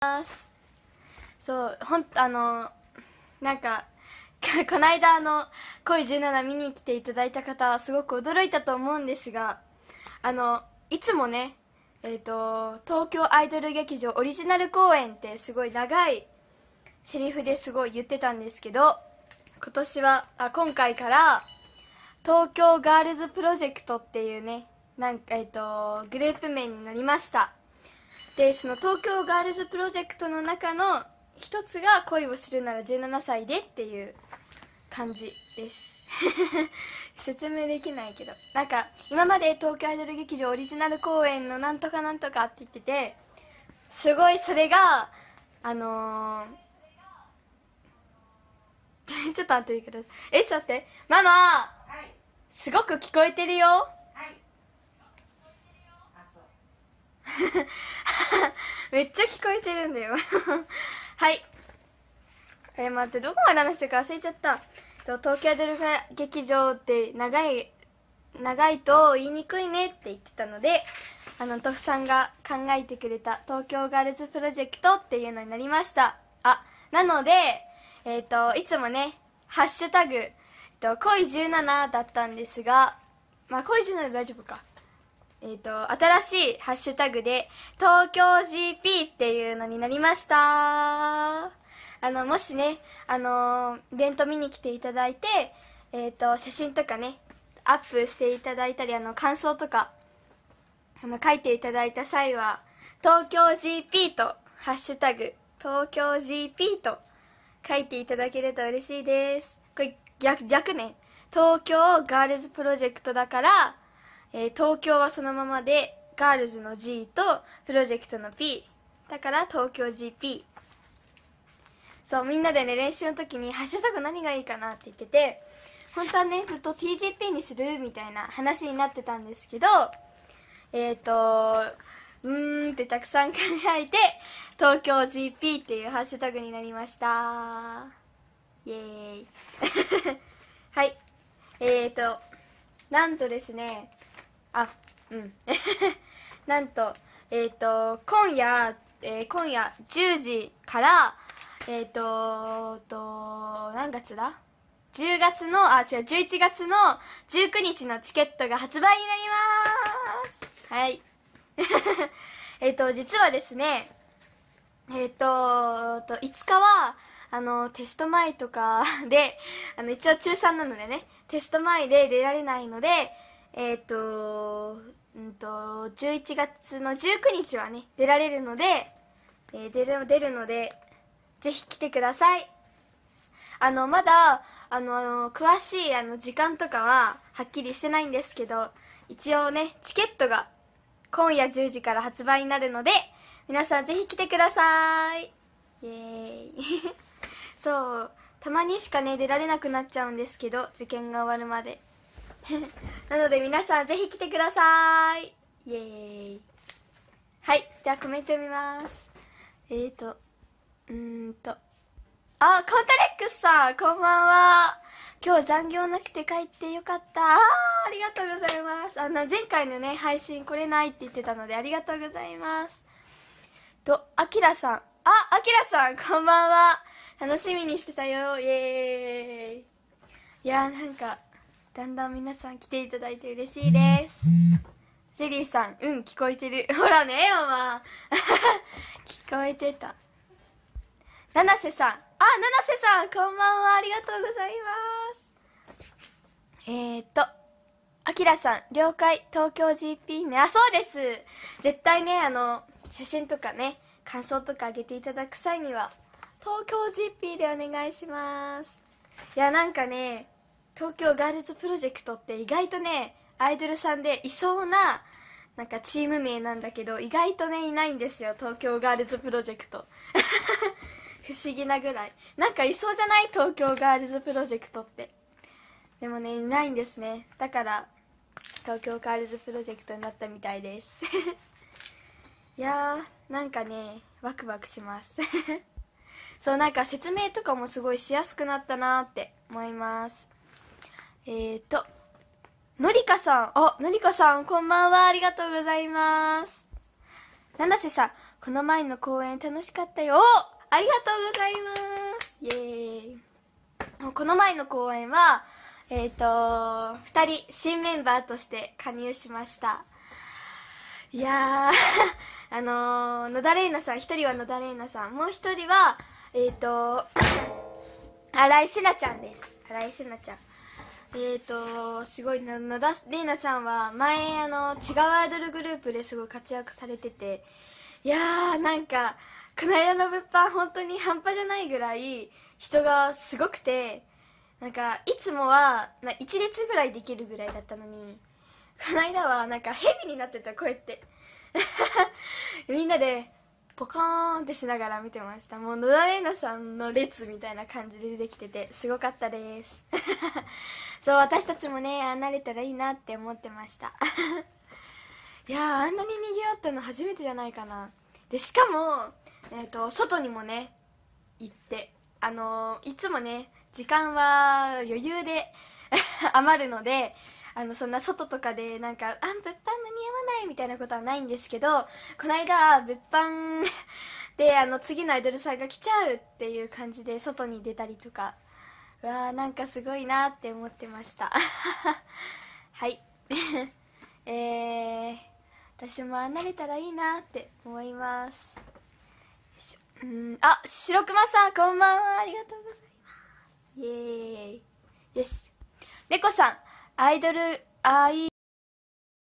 ますそうほんあのなんか この間あの恋17見に来ていただいた方はすごく驚いたと思うんですがあのいつもねえっ、ー、と東京アイドル劇場オリジナル公演ってすごい長いセリフですごい言ってたんですけど今年はあ今回から東京ガールズプロジェクトっていうねなんかえっ、ー、とグループ名になりましたでその東京ガールズプロジェクトの中の一つが「恋をするなら17歳で」っていう感じです 説明できないけどなんか今まで東京アイドル劇場オリジナル公演のなんとかなんとかって言っててすごいそれがあのー、ちょっと待ってくださいえちょっと待ってママ、はい、すごく聞こえてるよ めっちゃ聞こえてるんだよ はいえ待ってどこまで話してるか忘れちゃった東京ドルフ劇場って長い長いと言いにくいねって言ってたのであのトさんが考えてくれた東京ガールズプロジェクトっていうのになりましたあなのでえっ、ー、といつもねハッシュタグ、えっと、恋17だったんですがまあ恋17で大丈夫かえっ、ー、と、新しいハッシュタグで、東京 GP っていうのになりました。あの、もしね、あのイベント見に来ていただいて、えっ、ー、と、写真とかね、アップしていただいたり、あの、感想とか、あの、書いていただいた際は、東京 GP と、ハッシュタグ、東京 GP と書いていただけると嬉しいです。これ逆、逆ね。東京ガールズプロジェクトだから、えー、東京はそのままでガールズの G とプロジェクトの P だから東京 GP そうみんなでね練習の時に「ハッシュタグ何がいいかな」って言ってて本当はねずっと TGP にするみたいな話になってたんですけどえっ、ー、とうーんってたくさん考えて東京 GP っていうハッシュタグになりましたイエーイ はいえっ、ー、となんとですねあうん なんとえっ、ー、と今夜、えー、今夜10時からえっ、ー、とと何月だ10月のあ違う11月の19日のチケットが発売になりますはい えっと実はですねえっ、ー、とと5日はあのテスト前とかであの一応中3なのでねテスト前で出られないのでえっ、ー、と、うんと、11月の19日はね、出られるので、えー、出る、出るので、ぜひ来てください。あの、まだ、あの、詳しい、あの、時間とかは、はっきりしてないんですけど、一応ね、チケットが、今夜10時から発売になるので、皆さんぜひ来てください。イェーイ。そう、たまにしかね、出られなくなっちゃうんですけど、受験が終わるまで。なので皆さんぜひ来てくださいイエーイはいではコメント読みますえーとうーんとあカンタレックスさんこんばんは今日残業なくて帰ってよかったあありがとうございますあの前回のね配信来れないって言ってたのでありがとうございますとあきらさんああきらさんこんばんは楽しみにしてたよイエーイいやーなんかだんだん皆さん来ていただいて嬉しいですジェリーさんうん聞こえてる ほらねマは。聞こえてた七瀬さんあ七瀬さんこんばんはありがとうございますえー、っとあきらさん了解東京 GP ねあそうです絶対ねあの写真とかね感想とかあげていただく際には東京 GP でお願いしますいやなんかね東京ガールズプロジェクトって意外とねアイドルさんでいそうななんかチーム名なんだけど意外とねいないんですよ東京ガールズプロジェクト 不思議なぐらいなんかいそうじゃない東京ガールズプロジェクトってでもねいないんですねだから東京ガールズプロジェクトになったみたいです いやーなんかねワクワクします そうなんか説明とかもすごいしやすくなったなーって思いますえっ、ー、と、のりかさん。あ、のりかさん、こんばんは。ありがとうございます。七瀬さん、この前の公演楽しかったよ。ありがとうございます。イェーイ。この前の公演は、えっ、ー、と、二人、新メンバーとして加入しました。いやー あのー、野田玲奈さん、一人は野田玲奈さん、もう一人は、えっ、ー、と、新井瀬なちゃんです。新井瀬なちゃん。えっ、ー、とすごい野田玲奈さんは前あの違うアイドルグループですごい活躍されてていやーなんかこの間の物販本当に半端じゃないぐらい人がすごくてなんかいつもは、まあ、1列ぐらいできるぐらいだったのにこの間はなんか蛇になってたこうやって みんなでポカーンってしながら見てましたもう野田玲奈さんの列みたいな感じで出てきててすごかったです そう私たちもねあ慣れたらいいなって思ってました いやあんなに賑わったの初めてじゃないかなでしかも、えーと、と外にもね行ってあのー、いつもね時間は余裕で 余るのであのそんな外とかでなんか「あ物販間に合わない」みたいなことはないんですけどこの間物販であの次のアイドルさんが来ちゃうっていう感じで外に出たりとかうわーなんかすごいなって思ってました はい えー、私もあなれたらいいなって思いますうんあ白熊さんこんばんはありがとうございますイエーイよし猫さんアイドルアイ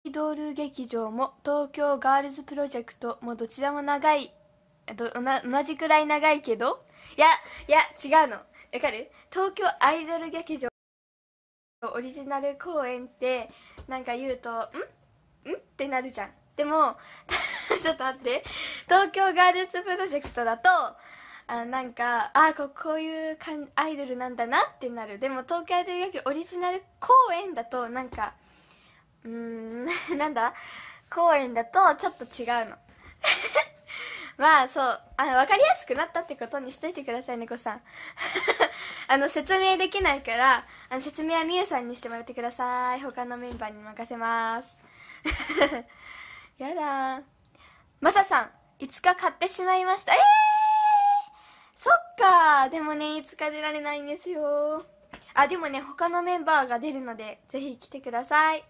ドル劇場も東京ガールズプロジェクトもどちらも長いど同じくらい長いけどいやいや違うのわかる東京アイドル劇場オリジナル公演ってなんか言うとんんってなるじゃんでも ちょっと待って東京ガールズプロジェクトだとあなんかあここういうかんアイドルなんだなってなるでも東京アイドル野球オリジナル公演だとなんかうーん なんだ公演だとちょっと違うの まあそうあの分かりやすくなったってことにしといてください猫さん あの説明できないからあの説明はみゆさんにしてもらってください他のメンバーに任せますやだーまささん5日買ってしまいましたえーそっかでもねいつか出られないんですよあでもね他のメンバーが出るのでぜひ来てください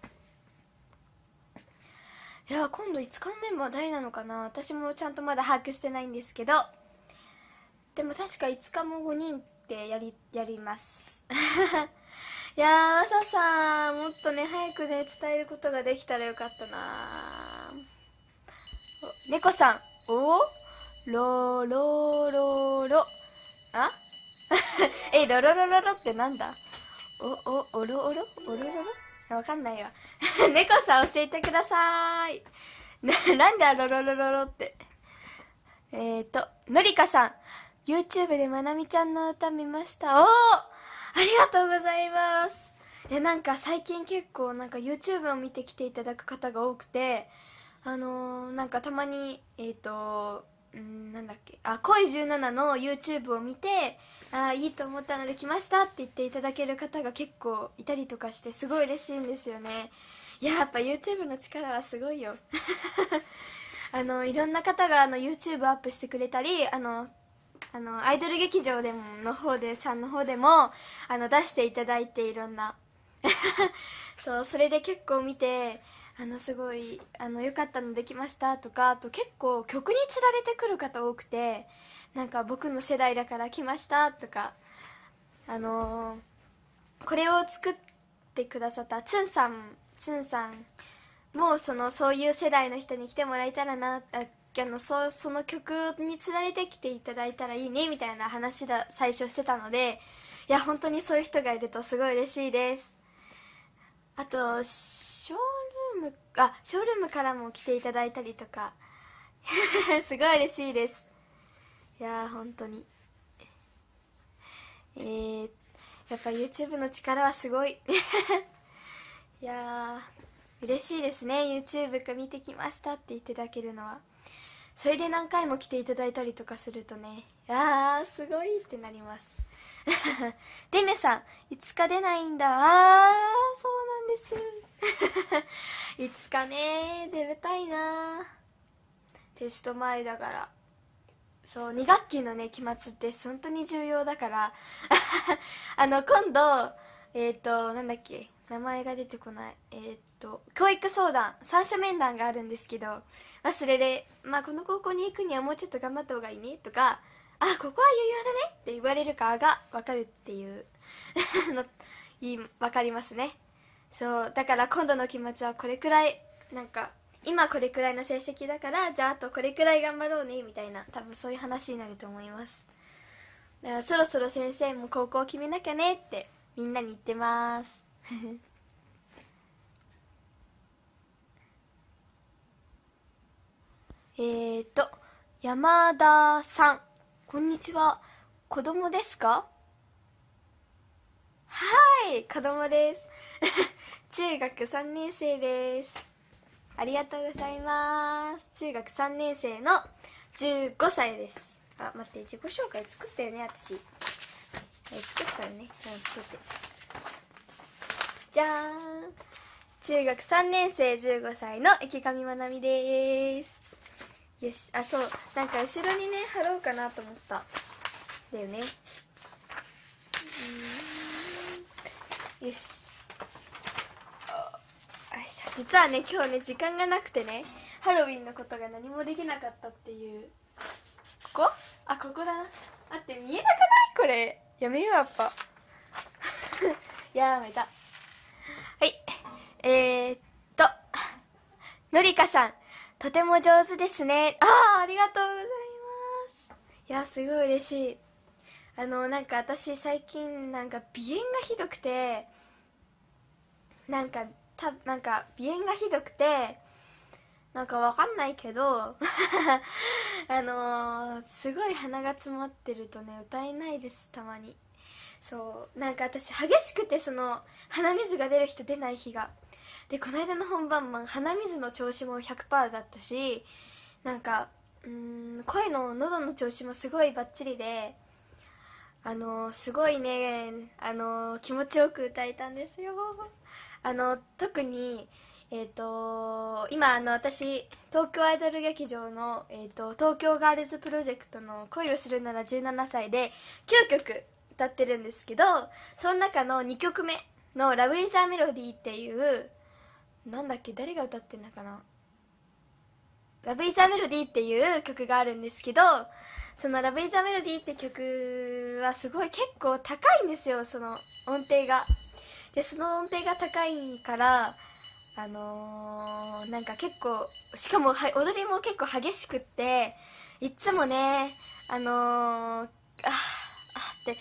いや今度5日のメンバー誰なのかな私もちゃんとまだ把握してないんですけどでも確か5日も5人ってやりやります いやーマサさんもっとね早くね伝えることができたらよかったな猫さんおおロロロロあ えロロロロロってなんだおおおろおろおろろろわかんないわ 猫さん教えてください ななんだロロロロロってえっ、ー、とのりかさん YouTube でまなみちゃんの歌見ましたおありがとうございますいや、なんか最近結構なんか YouTube を見てきていただく方が多くてあのー、なんかたまにえっ、ー、とうんなんだっけあ恋17の YouTube を見てあいいと思ったので来ましたって言っていただける方が結構いたりとかしてすごい嬉しいんですよねいややっぱ YouTube の力はすごいよ あのいろんな方があの YouTube アップしてくれたりあのあのアイドル劇場でもの方でさんの方でもあの出していただいていろんな そうそれで結構見てあのすごいあの良かったのできましたとかあと結構曲につられてくる方多くてなんか僕の世代だから来ましたとかあのー、これを作ってくださったつんさんつんさんもそのそういう世代の人に来てもらえたらなあのそその曲につられてきていただいたらいいねみたいな話だ最初してたのでいや本当にそういう人がいるとすごい嬉しいですあとショールームあショールームからも来ていただいたりとか すごい嬉しいですいやー本当にえー、やっぱ YouTube の力はすごい いやー嬉しいですね YouTube か見てきましたって言っていただけるのはそれで何回も来ていただいたりとかするとねあーすごいってなります デミュさん5日出ないんだあーそうなんです いつかね出たいなテスト前だからそう2学期のね期末って本当に重要だから あの今度えっ、ー、となんだっけ名前が出てこないえっ、ー、と教育相談三者面談があるんですけど、まあ、それで、まあ、この高校に行くにはもうちょっと頑張った方がいいねとかあここは余裕だねって言われるかが分かるっていう のい分かりますねそうだから今度の気持ちはこれくらいなんか今これくらいの成績だからじゃああとこれくらい頑張ろうねみたいな多分そういう話になると思いますだからそろそろ先生も高校決めなきゃねってみんなに言ってます えっと山田さんこんにちは子供ですかはい子供です 中学3年生ですありがとうございます中学3年生の15歳ですあ待って自己紹介作ったよね私、え作ったよねうん作ってじゃーん中学3年生15歳の池上まなみですよしあそうなんか後ろにね貼ろうかなと思っただよねよし実はね今日ね時間がなくてねハロウィンのことが何もできなかったっていうここあここだなあって見えなくないこれやめようやっぱ やめたはいえー、っとのりかさんとても上手ですねああありがとうございますいやすごい嬉しいあのなんか私最近なんか鼻炎がひどくてなんかたなんか鼻炎がひどくてなんかわかんないけど あのー、すごい鼻が詰まってるとね歌えないですたまにそうなんか私激しくてその鼻水が出る人出ない日がでこの間の本番も鼻水の調子も100%だったしなんかうん声の喉の調子もすごいバッチリであのー、すごいね、あのー、気持ちよく歌えたんですよあの特にえーと、今あの私東京アイドル劇場の、えーと、東京ガールズプロジェクトの「恋をするなら17歳」で9曲歌ってるんですけどその中の2曲目の「ラブ・イザー・メロディー」っていうなんだっけ誰が歌ってんのかな「ラブ・イザー・メロディー」っていう曲があるんですけどその「ラブ・イザー・メロディー」って曲はすごい結構高いんですよその音程が。でその音程が高いからあのー、なんか結構しかもは踊りも結構激しくっていっつもねあのー、ああって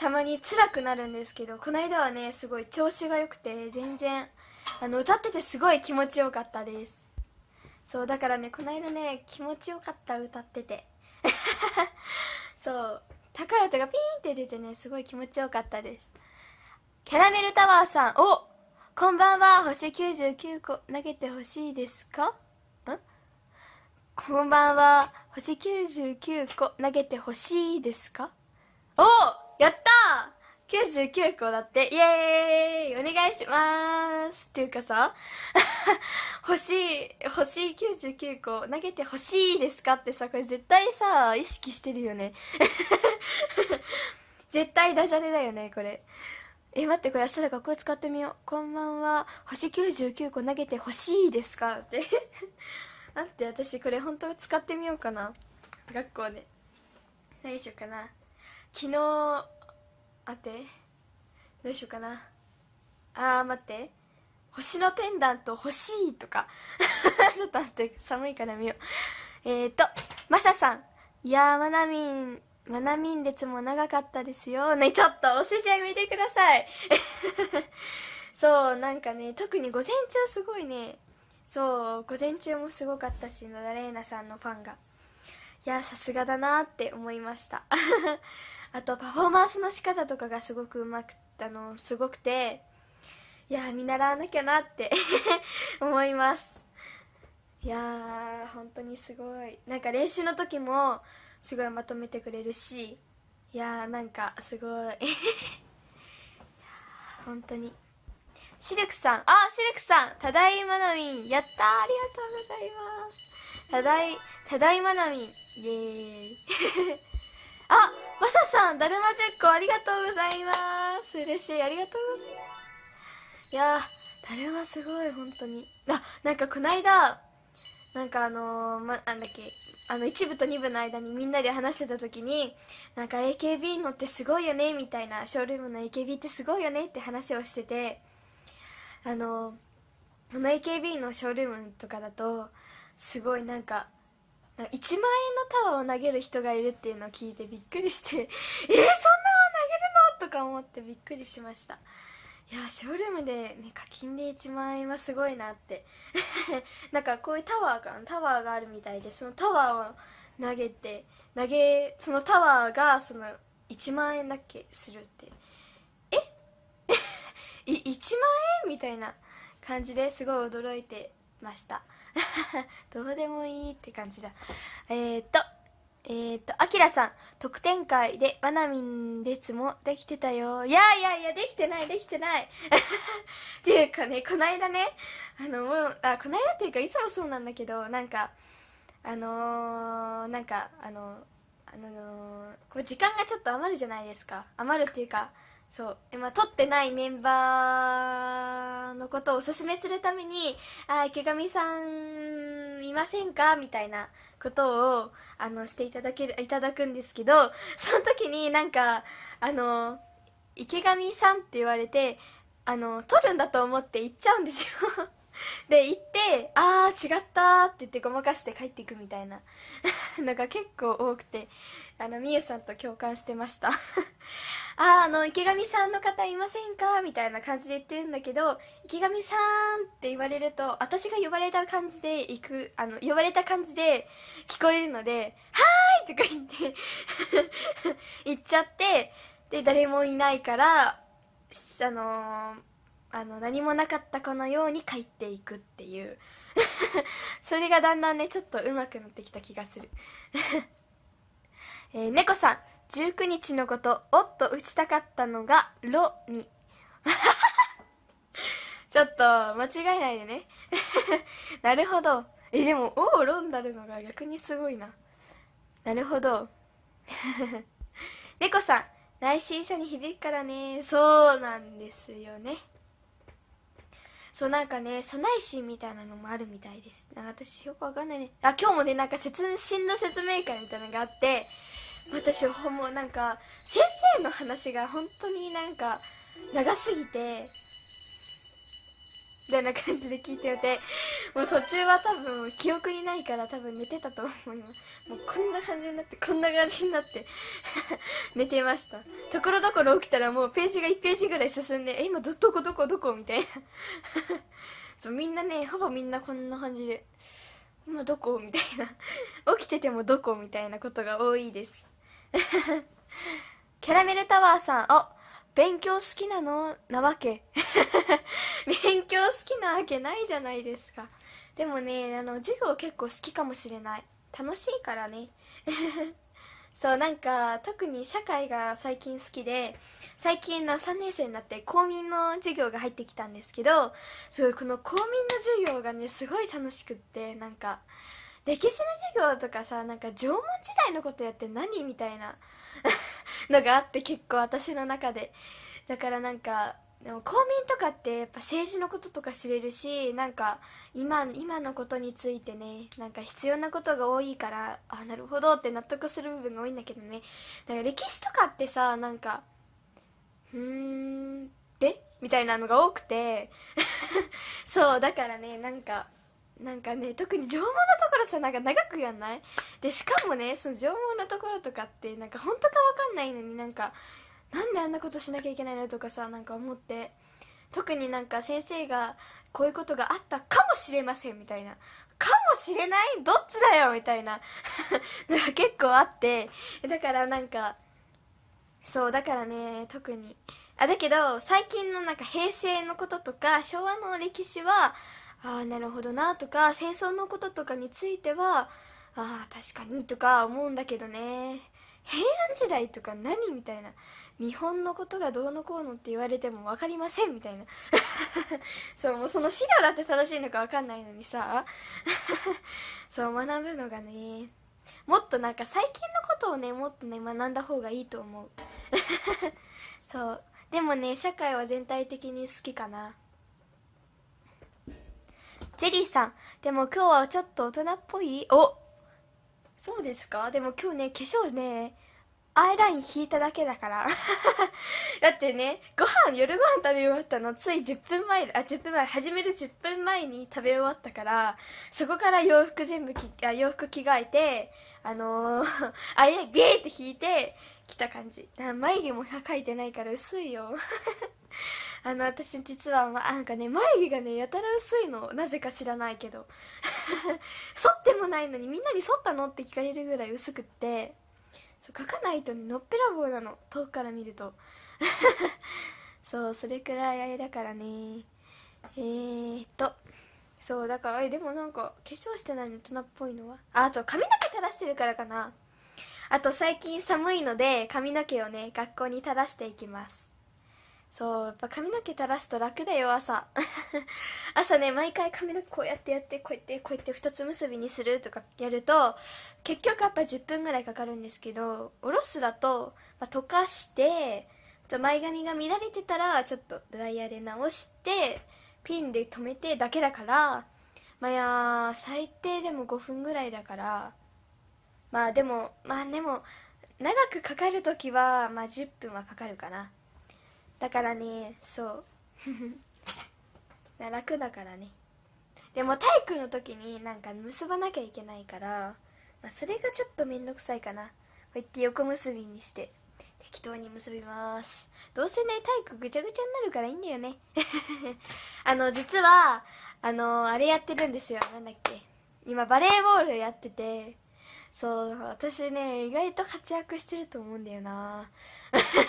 たまに辛くなるんですけどこの間はねすごい調子が良くて全然あの歌っててすごい気持ちよかったですそうだからねこの間ね気持ちよかった歌ってて そう高い音がピーンって出てねすごい気持ちよかったですキャラメルタワーさん、おこんばんは、星99個投げてほしいですかんこんばんは、星99個投げてほしいですかおやったー !99 個だって、イエーイお願いしますっていうかさ、星、星99個投げてほしいですかってさ、これ絶対さ、意識してるよね。絶対ダジャレだよね、これ。え待ってこれ明日だからこれ使ってみようこんばんは星99個投げてほしいですかって 待って私これ本当使ってみようかな学校で何しようかな昨日あってどうしようかなあー待って星のペンダント欲しいとか ちょっと待って寒いから見ようえっ、ー、とマサさんいやーまなみんまな列も長かったですよ。ね、ちょっとお世辞やめてください。そう、なんかね、特に午前中すごいね、そう、午前中もすごかったし、野田玲奈さんのファンが。いや、さすがだなって思いました。あと、パフォーマンスの仕方とかがすごくうまく、あの、すごくて、いや、見習わなきゃなって 思います。いやー、本当にすごい。なんか練習の時も、すごいまとめてくれるしいやーなんかすごい 本当にシルクさんあシルクさんただいまなみんやったありがとうございますただいただいまなみんイエーイ あまささんだるま10個ありがとうございます嬉しいありがとうございますいやーだるますごい本当にあなんかこないだなんかあのー、ま、なんだっけあの1部と2部の間にみんなで話してた時になんか AKB のってすごいよねみたいなショールームの AKB ってすごいよねって話をしててあのこの AKB のショールームとかだとすごいなんか1万円のタワーを投げる人がいるっていうのを聞いてびっくりして えー、そんなの投げるのとか思ってびっくりしました。いやショールームで、ね、課金で1万円はすごいなって なんかこういうタワーかタワーがあるみたいでそのタワーを投げて投げそのタワーがその1万円だっけするってえ い1万円みたいな感じですごい驚いてました どうでもいいって感じだえー、っとえっ、ー、と、あきらさん、特典会で、わなみんですもできてたよ。いやいやいや、できてない、できてない。っていうかね、こないだね、あの、もう、あ、こないだっていうか、いつもそうなんだけど、なんか、あのー、なんか、あのあのー、こう時間がちょっと余るじゃないですか。余るっていうか、そう。今、撮ってないメンバーのことをおすすめするために、あ、池上さん、いませんかみたいなことをあのしていただけるいただくんですけどその時になんかあの池上さんって言われてあの取るんだと思って行っちゃうんですよ で行って「あー違った」って言ってごまかして帰っていくみたいなのが結構多くてあの、みゆさんと共感してました あ、あの、池上さんの方いませんかみたいな感じで言ってるんだけど、池上さんって言われると、私が呼ばれた感じで行く、あの、呼ばれた感じで聞こえるので、はーいとか言って 言っちゃって、で、誰もいないから、あのー、あの、何もなかったかのように帰っていくっていう それがだんだんね、ちょっと上手くなってきた気がするえー、猫さん、19日のこと、おっと打ちたかったのが、ろに。ちょっと、間違えないでね。なるほど。え、でも、おをろになるのが逆にすごいな。なるほど。猫さん、内心者に響くからね。そうなんですよね。そうなんかね、備え心みたいなのもあるみたいです。なんか私よくわかんないね。あ、今日もね、なんか説、死ん説明会みたいなのがあって、私ほんもなんか先生の話が本当になんか長すぎてみたいな感じで聞いててもう途中は多分記憶にないから多分寝てたと思いますもうこんな感じになってこんな感じになって 寝てましたところどころ起きたらもうページが1ページぐらい進んでえ今どどこどこどこみたいな そうみんなねほぼみんなこんな感じで今どこみたいな 起きててもどこみたいなことが多いです キャラメルタワーさん、あ、勉強好きなのなわけ。勉強好きなわけないじゃないですか。でもね、あの、授業結構好きかもしれない。楽しいからね。そう、なんか、特に社会が最近好きで、最近の3年生になって公民の授業が入ってきたんですけど、すごい、この公民の授業がね、すごい楽しくって、なんか、歴史の授業とかさなんか縄文時代のことやって何みたいな のがあって結構私の中でだからなんかでも公民とかってやっぱ政治のこととか知れるしなんか今今のことについてねなんか必要なことが多いからあなるほどって納得する部分が多いんだけどねだから歴史とかってさなんかうーんでみたいなのが多くて そうだからねなんかなんかね特に縄文のところさなんか長くやんないでしかもねその縄文のところとかってなんか本当か分かんないのになんかなんであんなことしなきゃいけないのとかさなんか思って特になんか先生がこういうことがあったかもしれませんみたいなかもしれないどっちだよみたいな のが結構あってだからなんかそうだからね特にあだけど最近のなんか平成のこととか昭和の歴史はああなるほどなとか戦争のこととかについてはああ確かにとか思うんだけどね平安時代とか何みたいな日本のことがどうのこうのって言われても分かりませんみたいな そうもうその資料だって正しいのか分かんないのにさ そう学ぶのがねもっとなんか最近のことをねもっとね学んだ方がいいと思う そうでもね社会は全体的に好きかなジェリーさん、でも今日はちょっと大人っぽいおそうですかでも今日ね、化粧ね、アイライン引いただけだから だってね、ご飯、夜ご飯食べ終わったの、つい10分前、あ、10分前、始める10分前に食べ終わったから、そこから洋服全部き、あ洋服着替えて、あのー、アイラインゲーって引いて、来た感じ。眉毛も描いてないから薄いよ あの私実はなんかね眉毛がねやたら薄いのなぜか知らないけど 剃ってもないのにみんなに剃ったのって聞かれるぐらい薄くってそう書かないとねのっぺらぼうなの遠くから見ると そうそれくらいあれだからねえー、っとそうだからえでもなんか化粧してないの大人っぽいのはああと髪の毛垂らしてるからかなあと最近寒いので髪の毛をね学校に垂らしていきますそうやっぱ髪の毛垂らすと楽だよ朝 朝ね毎回髪の毛こうやってやってこうやってこうやって二つ結びにするとかやると結局やっぱ10分ぐらいかかるんですけどおろすだと、まあ、溶かしてと前髪が乱れてたらちょっとドライヤーで直してピンで留めてだけだからまあや最低でも5分ぐらいだからまあでもまあでも長くかかる時はまあ10分はかかるかなだからねそう 楽だからねでも体育の時になんか結ばなきゃいけないから、まあ、それがちょっと面倒くさいかなこうやって横結びにして適当に結びますどうせね体育ぐちゃぐちゃになるからいいんだよね あの実はあのあれやってるんですよなんだっけ今バレーボールやっててそう私ね意外と活躍してると思うんだよな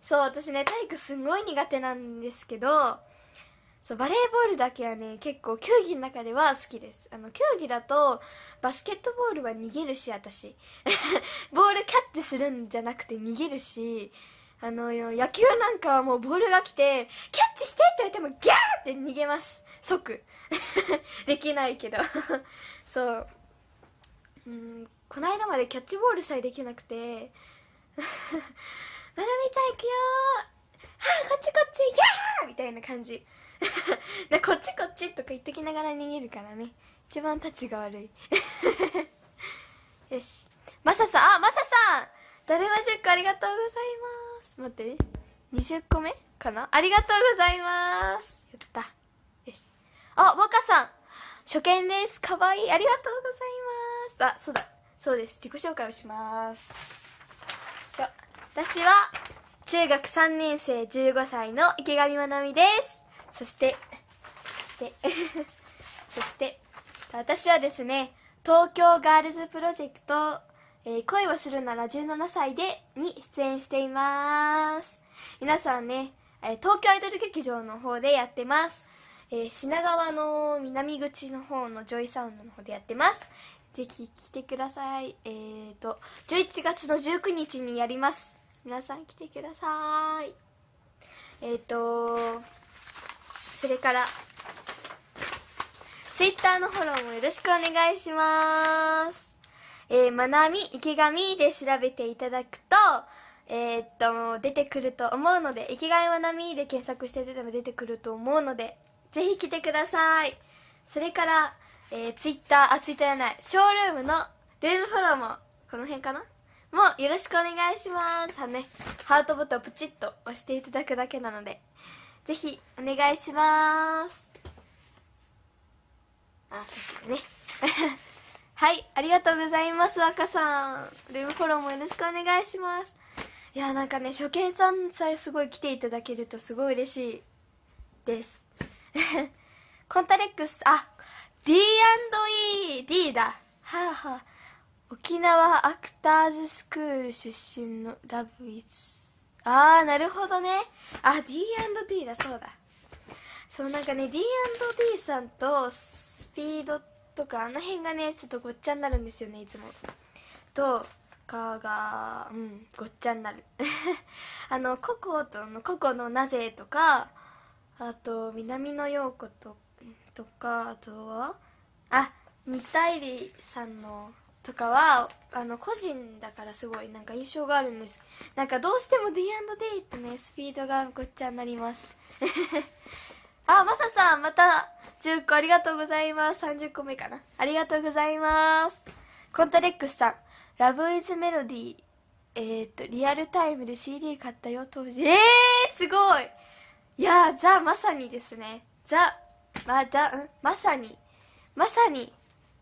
そう私ね体育すごい苦手なんですけどそうバレーボールだけはね結構球技の中では好きですあの球技だとバスケットボールは逃げるし私 ボールキャッチするんじゃなくて逃げるしあの野球なんかはもうボールが来てキャッチしてって言ってもギャーって逃げます即 できないけどそううんこの間までキャッチボールさえできなくて「まなみちゃん行くよはあこっちこっちイヤー!」みたいな感じ なこっちこっちとか言ってきながら逃げるからね一番たちが悪い よしマサさんあマサさんだるま10個ありがとうございます待ってね20個目かなありがとうございますやったよしあ若さん初見ですかわいいありがとうございますあそうだそうです自己紹介をします私は中学3年生15歳の池上まなみですそしてそして そして私はですね東京ガールズプロジェクト、えー、恋をするなら17歳でに出演しています皆さんね、えー、東京アイドル劇場の方でやってますえー、品川の南口の方のジョイサウンドの方でやってます。ぜひ来てください。えっ、ー、と、11月の19日にやります。皆さん来てください。えっ、ー、と、それから、Twitter のフォローもよろしくお願いします。えー、まなみ、池上で調べていただくと、えー、っと、出てくると思うので、生きがいまなみで検索してても出てくると思うので、ぜひ来てください。それから、えー、ツイッター、あ、ツイッターじゃない、ショールームのルームフォローも、この辺かなもうよろしくお願いします。あね、ハートボタンをプチッと押していただくだけなので、ぜひお願いします。あ、ね。はい、ありがとうございます、若さん。ルームフォローもよろしくお願いします。いや、なんかね、初見さんさえすごい来ていただけるとすごい嬉しいです。コンタレックス、あ、D&ED だはあ、はあ、沖縄アクターズスクール出身のラブイズああなるほどねあ D&D だそうだそうなんかね D&D さんとスピードとかあの辺がねちょっとごっちゃになるんですよねいつもとかがうんごっちゃになる あのココとのココのなぜとかあと南野陽子ととかあとはあ三田入さんのとかはあの個人だからすごいなんか印象があるんですなんかどうしても D&D ってねスピードがごっちゃになります あマサさんまた10個ありがとうございます30個目かなありがとうございますコンタレックスさん「ラブイズメロディえー、っとリアルタイムで CD 買ったよ当時えー、すごいいやーザまさにですねザまだ、まさに、まさに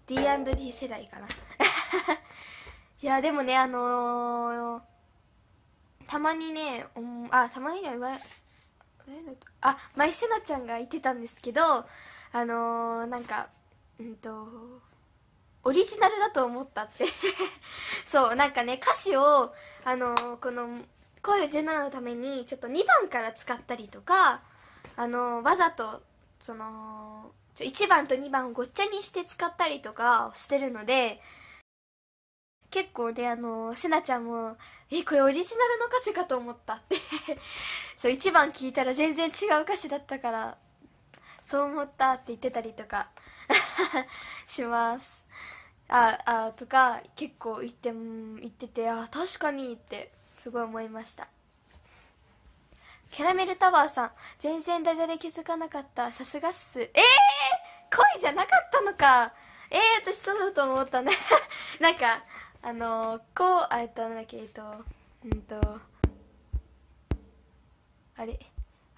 D&D 世代かな。いや、でもね、あのー、たまにね、うあ、たまには言われ、あ、前せなちゃんが言ってたんですけど、あのー、なんか、うんと、オリジナルだと思ったって そう、なんかね、歌詞を、あのー、この、声を17のために、ちょっと2番から使ったりとか、あのー、わざとその1番と2番をごっちゃにして使ったりとかしてるので結構ねあのせなちゃんも「えこれオリジナルの歌詞かと思った」って そう1番聞いたら全然違う歌詞だったからそう思ったって言ってたりとか しますああとか結構言って言っててあ確かにってすごい思いましたキャラメルタワーさん。全然ダジャレ気づかなかった。さすがっす。ええー、恋じゃなかったのか。ええー、私そうだと思ったね。なんか、あのー、こう、あ、えっと、なんだっけ、えっと、うんと、あれ、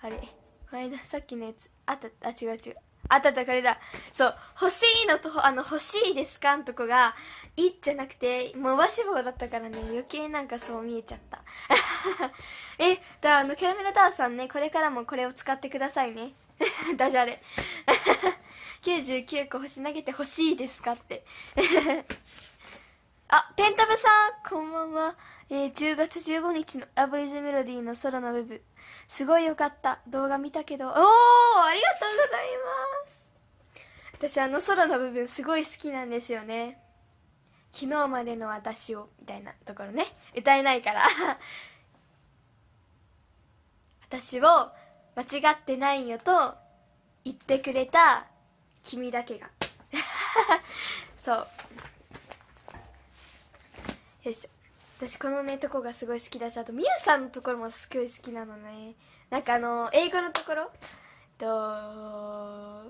あれ、この間さっきのやつ、あった、あ、違う違う。あったあった、これだ。そう、欲しいのと、あの、欲しいですかんとこが、いじゃなくて、伸ばし棒だったからね、余計なんかそう見えちゃった。えだあのキャラメルダーさんねこれからもこれを使ってくださいね ダジャレ99 個星投げてほしいですかって あペンタブさんこんばんは、えー、10月15日の「ラブイズメロディーのソロの部分すごいよかった動画見たけどおおありがとうございます私あの空の部分すごい好きなんですよね昨日までの私をみたいなところね歌えないから私を間違ってないよと言ってくれた君だけが そうよいしょ私このねとこがすごい好きだしあとみゆさんのところもすごい好きなのねなんかあの英語のところと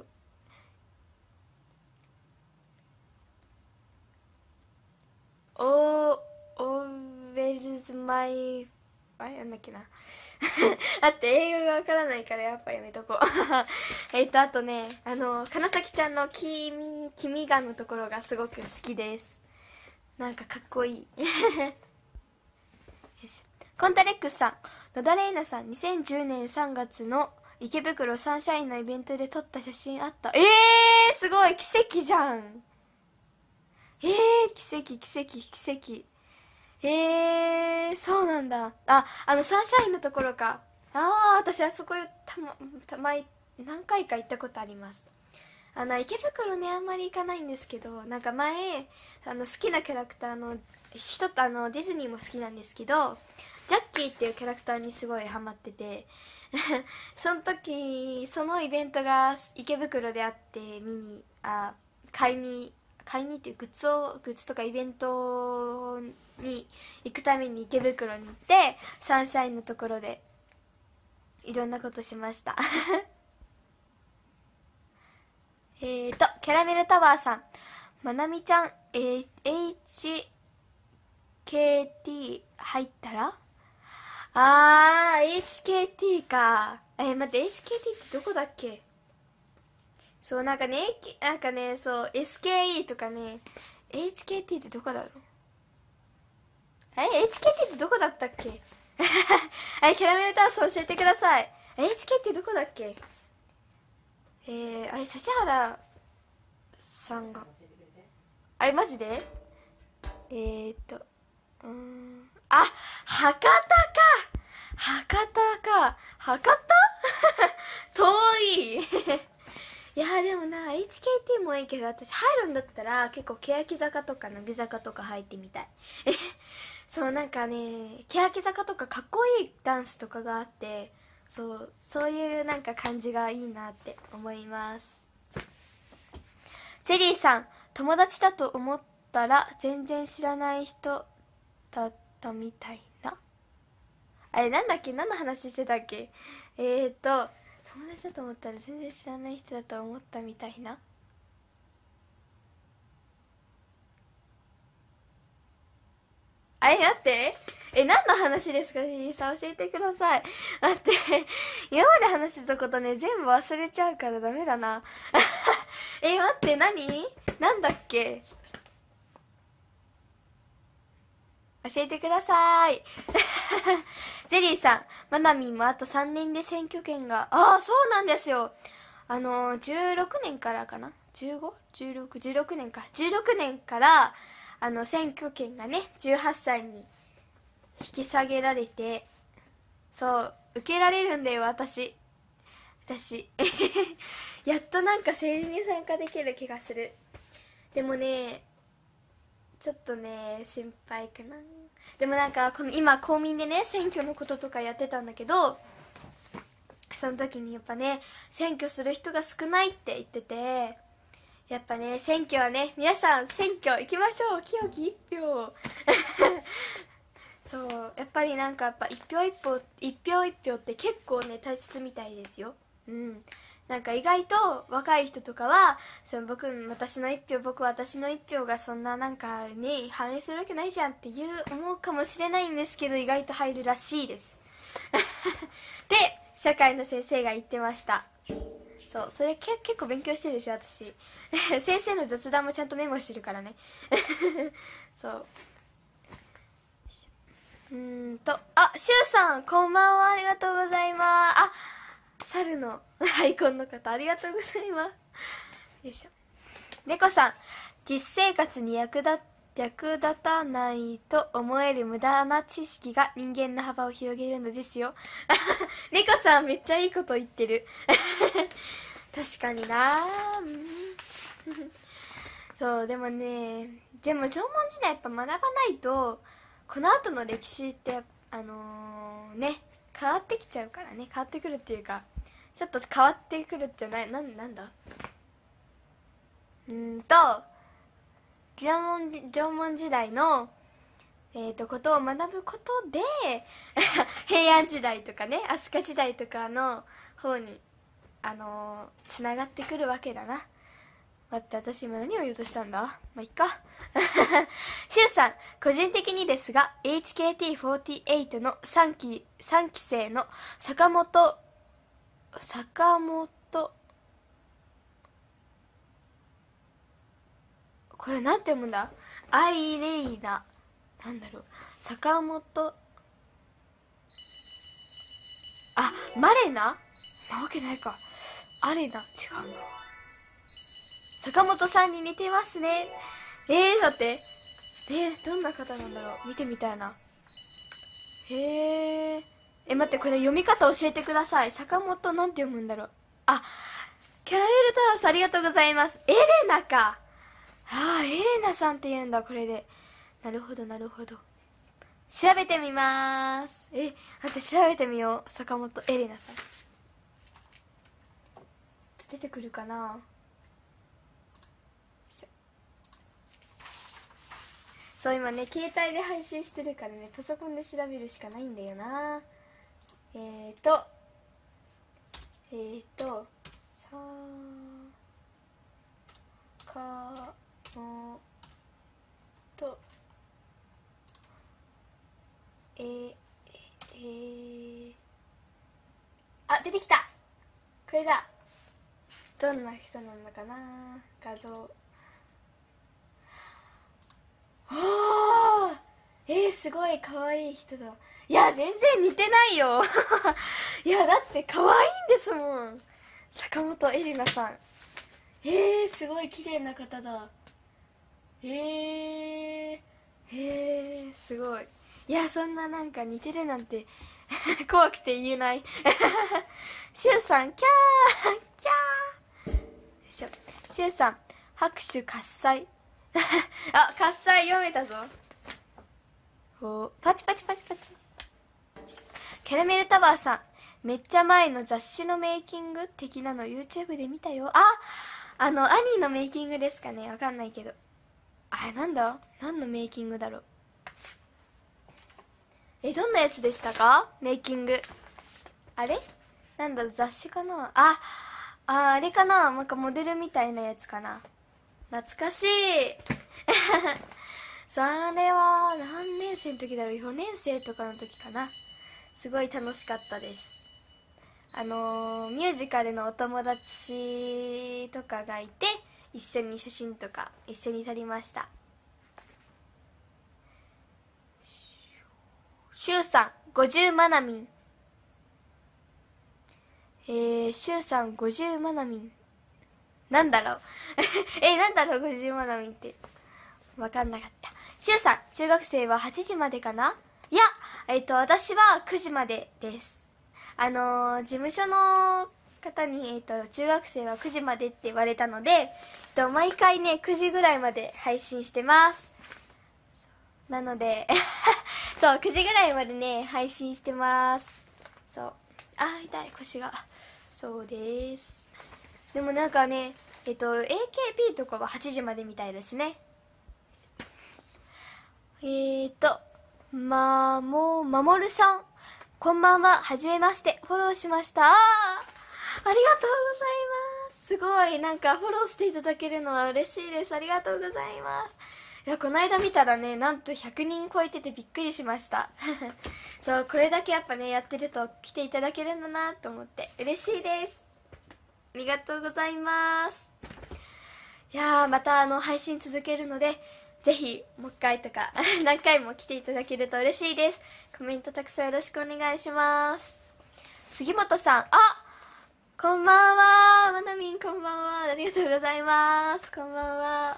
「Oh, always my あなん だっけな。あって、英語がわからないからやっぱやめとこう。えっと、あとね、あの、金崎ちゃんの君、君がのところがすごく好きです。なんかかっこいい。コンタレックスさん、野田玲奈さん、2010年3月の池袋サンシャインのイベントで撮った写真あった。えー、すごい奇跡じゃんえー、奇跡、奇跡、奇跡。へえー、そうなんだああのサンシャインのところかああ私あそこたまたま何回か行ったことありますあの池袋ねあんまり行かないんですけどなんか前あの好きなキャラクターの人とあのディズニーも好きなんですけどジャッキーっていうキャラクターにすごいハマってて その時そのイベントが池袋であって見にあ買いに買いに行ってグッズをグッズとかイベントに行くために池袋に行ってサンシャインのところでいろんなことしました えっとキャラメルタワーさんまなみちゃん、えー、HKT 入ったらあー HKT かえー、待って HKT ってどこだっけそうなんかねなんかねそう SKE とかね HKT ってどこだろうえ HKT ってどこだったっけはい キャラメルタンス教えてください HKT どこだっけえー、あれ指原さんがあれマジでえー、っとうんあ博多か博多か博多 遠いいやでもな HKT もいいけど私入るんだったら結構欅坂とか乃木坂とか入ってみたい そうなんかね欅坂とかかっこいいダンスとかがあってそうそういうなんか感じがいいなって思いますチェリーさん友達だと思ったら全然知らない人だったみたいなあれなんだっけ何の話してたっけえー、っと友達だと思ったら全然知らない人だと思ったみたいなあれ待ってえ何の話ですかさん教えてください待って今まで話してたことね全部忘れちゃうからダメだな え待って何なんだっけ教えてください。ゼリーさん、まなみんもあと3年で選挙権が、ああ、そうなんですよ。あのー、16年からかな ?15?16、16年か。16年から、あの、選挙権がね、18歳に引き下げられて、そう、受けられるんだよ、私。私。やっとなんか政治に参加できる気がする。でもね、ちょっとね心配かなでもなんかこの今公民でね選挙のこととかやってたんだけどその時にやっぱね選挙する人が少ないって言っててやっぱね選挙はね皆さん選挙行きましょう清き一票 そうやっぱりなんかやっぱ一票一票一票一票って結構ね大切みたいですようんなんか意外と若い人とかはその僕私の一票僕私の一票がそんななんかに反映するわけないじゃんっていう思うかもしれないんですけど意外と入るらしいです で社会の先生が言ってましたそうそれけ結構勉強してるでしょ私 先生の雑談もちゃんとメモしてるからね そううんとあしゅうさんこんばんはありがとうございますあ猿のアイコンの方ありがとうございますよいしょ猫さん実生活に役立役立たないと思える無駄な知識が人間の幅を広げるのですよ 猫さんめっちゃいいこと言ってる 確かにな そうでもねでも縄文時代やっぱ学ばないとこの後の歴史ってあのー、ね変わってきちゃうからね変わってくるっていうかちょっと変わってくるじゃないなんなんだうんと縄文縄文時代のえーと、ことを学ぶことで 平安時代とかね飛鳥時代とかの方にあのー、つながってくるわけだな。待って私今何を言おうとしたんだまあいっかしゅうさん個人的にですが HKT48 の3期 ,3 期生の坂本坂本これなんて読むんだアイレイナなんだろう坂本あマレナなわけないかアレナ違う坂本さんに似てますね。えー、だって。えー、どんな方なんだろう。見てみたいな。へえ。え、待って、これ読み方教えてください。坂本なんて読むんだろう。あ、キャラメルタワスありがとうございます。エレナか。ああ、エレナさんって言うんだ、これで。なるほど、なるほど。調べてみます。え、待って、調べてみよう。坂本エレナさん。出てくるかなそう今ね携帯で配信してるからねパソコンで調べるしかないんだよなえーとえーとさかもとえー、えー、あ出てきたこれだどんな人なのかな画像あえー、すごい可愛い人だいや全然似てないよ いやだって可愛いんですもん坂本恵里奈さんえー、すごい綺麗な方だえー、えー、すごいいやそんななんか似てるなんて 怖くて言えないしゅうさんキャーキャーしゅうさん拍手喝采 あ喝采読めたぞほパチパチパチパチキャラメルタワーさんめっちゃ前の雑誌のメイキング的なの YouTube で見たよああのアニーのメイキングですかねわかんないけどあれなんだ何のメイキングだろうえどんなやつでしたかメイキングあれなんだろう雑誌かなあああれかななんかモデルみたいなやつかな懐かしい それは何年生の時だろう4年生とかの時かなすごい楽しかったですあのミュージカルのお友達とかがいて一緒に写真とか一緒に撮りましたしゅうさん50マナミンえー、しゅうさん50マナミんなんだろう え、なんだろう、50ものみって。わかんなかった。しゅうさん、中学生は8時までかないや、えっ、ー、と、私は9時までです。あのー、事務所の方に、えっ、ー、と、中学生は9時までって言われたので、えっと、毎回ね、9時ぐらいまで配信してます。なので そう、9時ぐらいまでね、配信してます。そう。あ、痛い、腰が。そうです。でもなんかね、えっと AKB とかは8時までみたいですねえっ、とまもまもるさんこんばんははじめましてフォローしましたありがとうございますすごいなんかフォローしていただけるのは嬉しいですありがとうございますいやこの間見たらねなんと100人超えててびっくりしました そうこれだけやっぱねやってると来ていただけるんだなと思って嬉しいですありがとうございますいやまたあの配信続けるのでぜひもう一回とか 何回も来ていただけると嬉しいですコメントたくさんよろしくお願いします杉本さんあこんばんはまなみんこんばんはありがとうございますこんばんは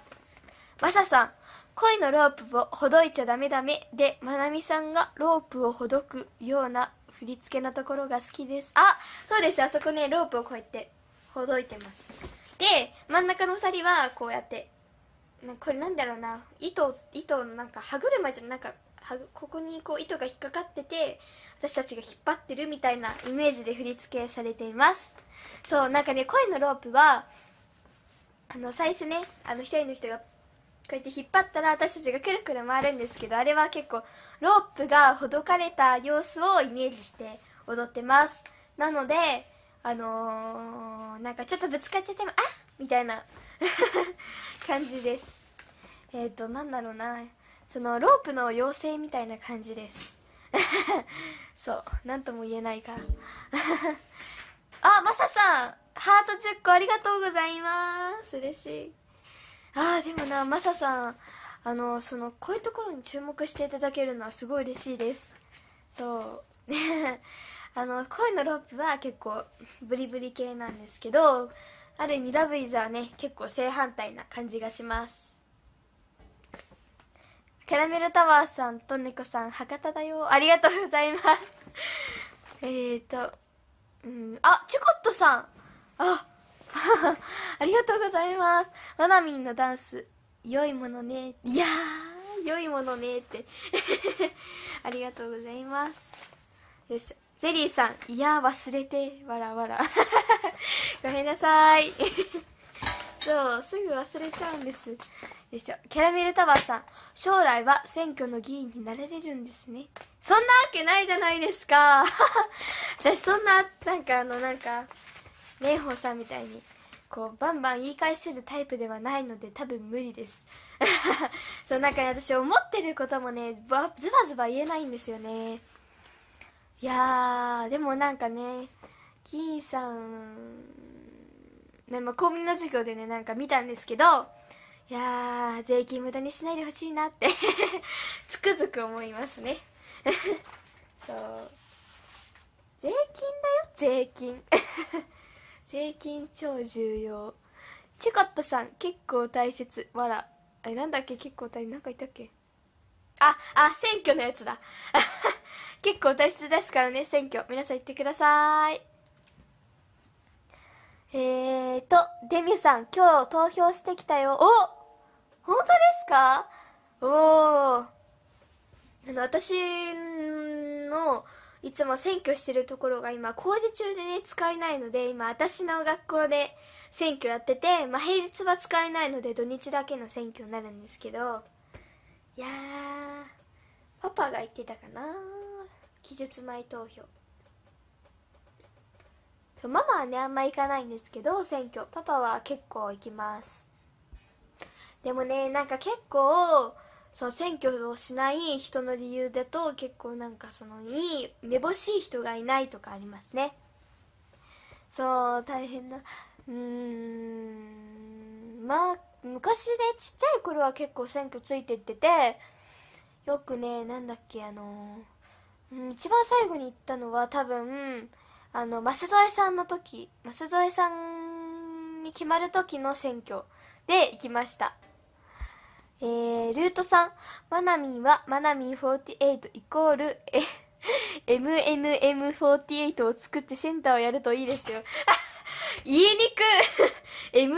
まささん恋のロープをほどいちゃダメダメでまなみさんがロープをほどくような振り付けのところが好きですあそうですあそこねロープをこうやってほどいてますで真ん中の2人はこうやってこれなんだろうな糸糸なんか歯車じゃなんかここにこう糸が引っかかってて私たちが引っ張ってるみたいなイメージで振り付けされていますそうなんかね声のロープはあの最初ねあの1人の人がこうやって引っ張ったら私たちがくるくる回るんですけどあれは結構ロープがほどかれた様子をイメージして踊ってますなのであのー、なんかちょっとぶつかっちゃってもあみたいな 感じですえっ、ー、となんだろうなそのロープの妖精みたいな感じです そう何とも言えないら。あマサさんハート10個ありがとうございます嬉しいあーでもなマサさんあのそのこういうところに注目していただけるのはすごい嬉しいですそうあの恋のロープは結構ブリブリ系なんですけどある意味ラブイズはね結構正反対な感じがしますキャラメルタワーさんと猫さん博多だよありがとうございます えっとうんあチュコットさんあ ありがとうございますななみんのダンス良いものねいやー良いものねって ありがとうございますよいしょゼリーさん、いや、忘れて、わらわら。ごめんなさい。そう、すぐ忘れちゃうんです。よいしょ。キャラメルタワーさん、将来は選挙の議員になられるんですね。そんなわけないじゃないですか。私、そんな、なんかあの、なんか、蓮舫さんみたいに、こう、バンバン言い返せるタイプではないので、多分無理です。そう、なんか、ね、私、思ってることもね、ズバズバ言えないんですよね。いやでもなんかね金さん、ねまあ、公民の授業でねなんか見たんですけどいや税金無駄にしないでほしいなって つくづく思いますね そう税金だよ税金 税金超重要チュコットさん結構大切わらえなんだっけ結構大切なんかいたっけあ、あ、選挙のやつだ。結構大切ですからね、選挙。皆さん行ってください。えーと、デミュさん、今日投票してきたよ。お本当ですかおー。あの、私の、いつも選挙してるところが今、工事中でね、使えないので、今、私の学校で選挙やってて、まあ、平日は使えないので、土日だけの選挙になるんですけど、いやパパが言ってたかな期日前投票ママはねあんま行かないんですけど選挙パパは結構行きますでもねなんか結構その選挙をしない人の理由だと結構なんかそのいいめぼしい人がいないとかありますねそう大変な。うーんまあ昔ねちっちゃい頃は結構選挙ついてっててよくねなんだっけあのー、一番最後に行ったのは多分あの舛添さんの時舛添さんに決まる時の選挙で行きましたえー、ルートさんマナミンはマナミン48イコール MNM48 を作ってセンターをやるといいですよ 言いにくい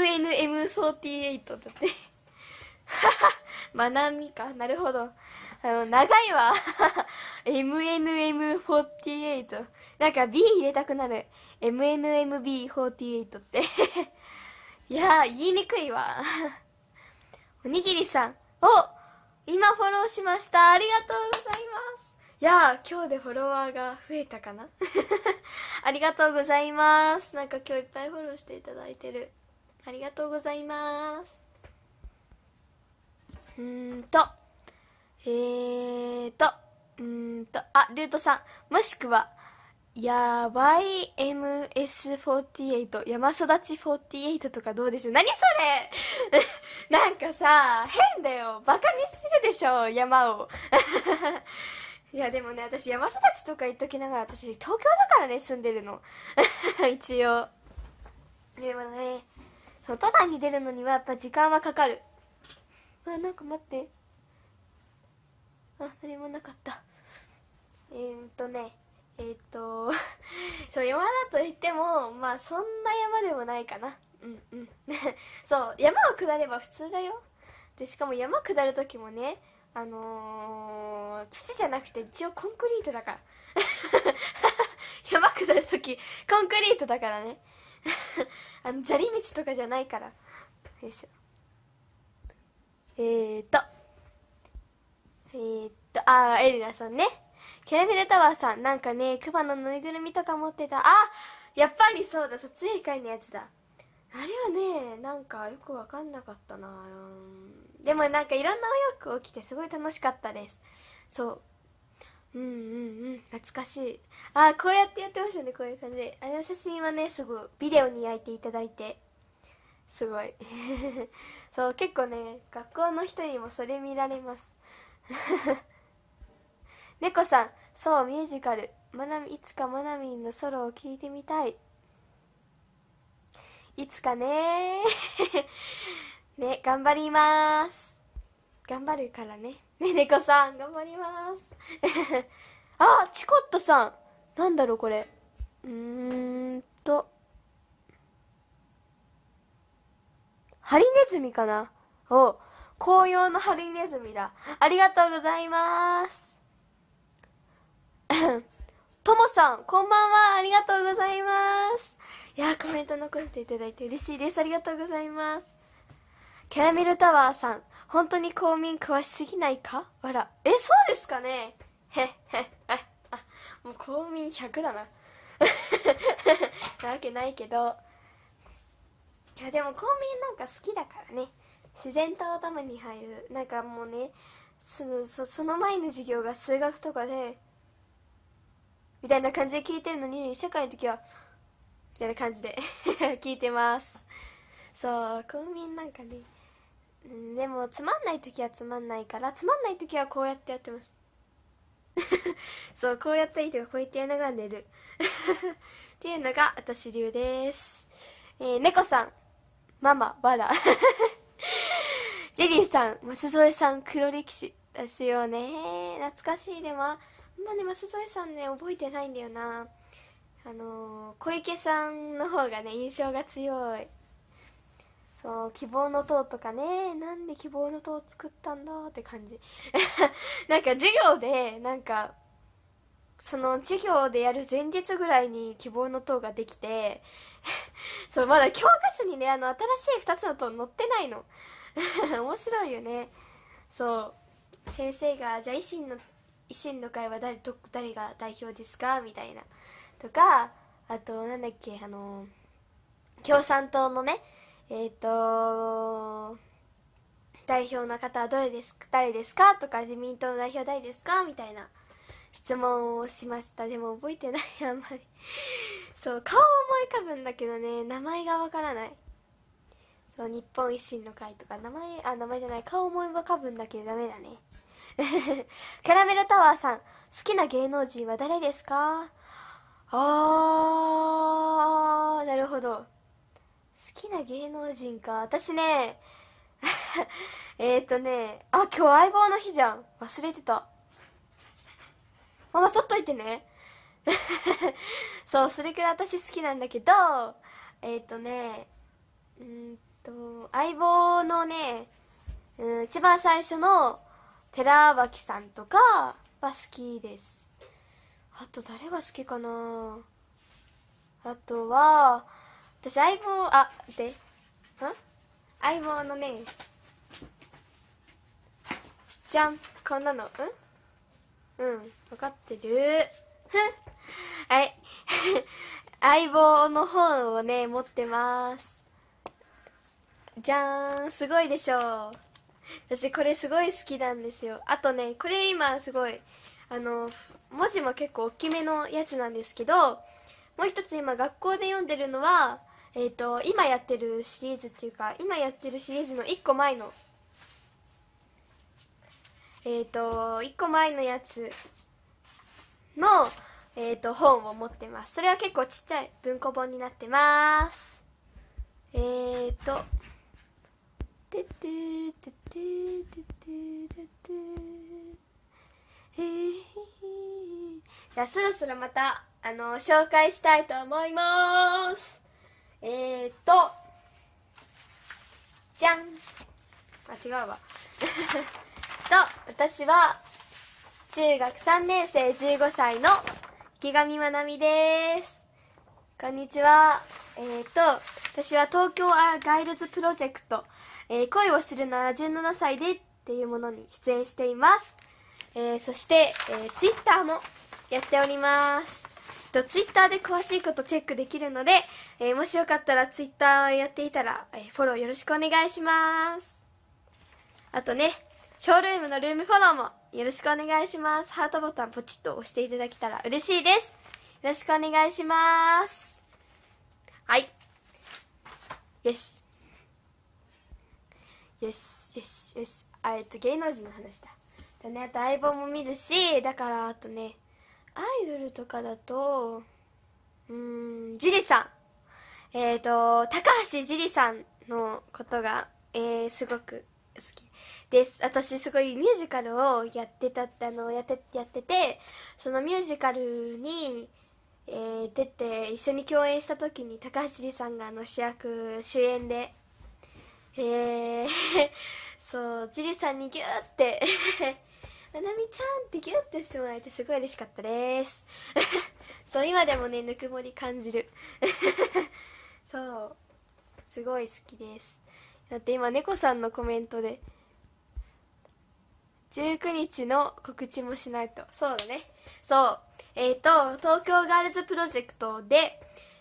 !MNM48 だってはは、ま なみか。なるほど。あの、長いわ。MNM48。なんか B 入れたくなる。MNMB48 っていやー、言いにくいわ。おにぎりさん。お今フォローしました。ありがとうございます。ゃあ今日でフォロワーが増えたかな ありがとうございますなんか今日いっぱいフォローしていただいてるありがとうございますうんとえーとうんとあルートさんもしくはやばい MS48 山育ち48とかどうでしょう何それ なんかさ変だよバカにしてるでしょ山をいやでもね私山育ちとか言っときながら私東京だからね住んでるの 一応でもね外外に出るのにはやっぱ時間はかかるあなんか待ってあ何もなかったえー、っとねえー、っと そう山だといってもまあそんな山でもないかなうんうん そう山を下れば普通だよでしかも山下る時もねあのー、土じゃなくて一応コンクリートだから 山下る時コンクリートだからね あの砂利道とかじゃないからよいしょえーとえーとああエリナさんねキャラメルタワーさんなんかねクマのぬいぐるみとか持ってたあやっぱりそうだ撮影会のやつだあれはねなんかよくわかんなかったなでもなんかいろんなお洋服を着てすごい楽しかったですそううんうんうん懐かしいああこうやってやってましたねこういう感じであれの写真はねすごいビデオに焼いていただいてすごい そう結構ね学校の人にもそれ見られます 猫さんそうミュージカルまなみいつかまなみんのソロを聴いてみたいいつかねね頑張ります頑張るからねね猫さん頑張ります あチコットさんなんだろうこれうーんとハリネズミかなお紅葉のハリネズミだありがとうございますとも さん、こんばんは。ありがとうございます。いや、コメント残していただいて嬉しいです。ありがとうございます。キャラメルタワーさん、本当に公民詳しすぎないかわら。え、そうですかねへっへっ、あ、あ、もう公民100だな。なわけないけど。いや、でも公民なんか好きだからね。自然と頭に入る。なんかもうね、その、そその前の授業が数学とかで、みたいな感じで聞いてるのに、社会の時は、みたいな感じで 聞いてます。そう、公民なんかね。うんでもつまんない時はつまんないからつまんない時はこうやってやってます そうこうやったりとかこうやってやりながら寝る っていうのが私流ですえー、猫さんママバラ ジェリーさん舛添さん黒歴史ですよね懐かしいでもあんまね舛添さんね覚えてないんだよなあのー、小池さんの方がね印象が強いそう希望の塔とかねなんで希望の塔作ったんだって感じ なんか授業でなんかその授業でやる前日ぐらいに希望の塔ができて そうまだ教科書にねあの新しい2つの塔載ってないの 面白いよねそう先生が「じゃあ維新の維新の会は誰ど誰が代表ですか?」みたいなとかあとなんだっけあの共産党のねえっ、ー、と代表の方はどれです誰ですかとか自民党の代表誰ですかみたいな質問をしましたでも覚えてないあんまり そう顔は思い浮かぶんだけどね名前がわからないそう日本維新の会とか名前あ名前じゃない顔思い浮かぶんだけどダメだね キャラメルタワーさん好きな芸能人は誰ですかあーなるほど好きな芸能人か。私ね、えっとね、あ、今日相棒の日じゃん。忘れてた。まマ、取っといてね。そう、それくらい私好きなんだけど、えっ、ー、とね、うんと、相棒のね、うん、一番最初の寺脇さんとかは好きです。あと誰が好きかなあとは、私相棒あでん相棒のねじゃんこんなのうんうん分かってるはい 相棒の本をね持ってますじゃーんすごいでしょう私これすごい好きなんですよあとねこれ今すごいあの文字も結構大きめのやつなんですけどもう一つ今学校で読んでるのはえっ、ー、と今やってるシリーズっていうか今やってるシリーズの1個前のえっ、ー、と1個前のやつの、えーと、本を持ってますそれは結構ちっちゃい文庫本になってますえっ、ー、と「ててててててててへへへ」じゃあそろそろまたあの紹介したいと思いますえー、っとじゃんあ違うわ と私は中学3年生15歳の木上まなみですこんにちはえー、っと私は東京アガイルズプロジェクト、えー、恋をするなら17歳でっていうものに出演していますえー、そして、えー、ツイッターもやっております。と、ツイッターで詳しいことチェックできるので、えー、もしよかったら Twitter をやっていたら、えー、フォローよろしくお願いします。あとね、ショールームのルームフォローもよろしくお願いします。ハートボタンポチッと押していただけたら嬉しいです。よろしくお願いします。はい。よし。よし、よし、よし。あ、えっと、芸能人の話だ。だね、相棒も見るし、だから、あとね、アイドルとかだと、うん、ジュリさん。えっ、ー、と、高橋樹里さんのことが、えー、すごく好きです。私、すごいミュージカルをやってた、あの、やって、やってて、そのミュージカルに、えー、出て、一緒に共演した時に、高橋樹里さんがあの主役、主演で、えー、そう、樹里さんにギューってまなみちゃんってギュってしてもらえてすごい嬉しかったです そう今でもねぬくもり感じる そうすごい好きですだって今猫さんのコメントで19日の告知もしないとそうだねそうえっ、ー、と東京ガールズプロジェクトで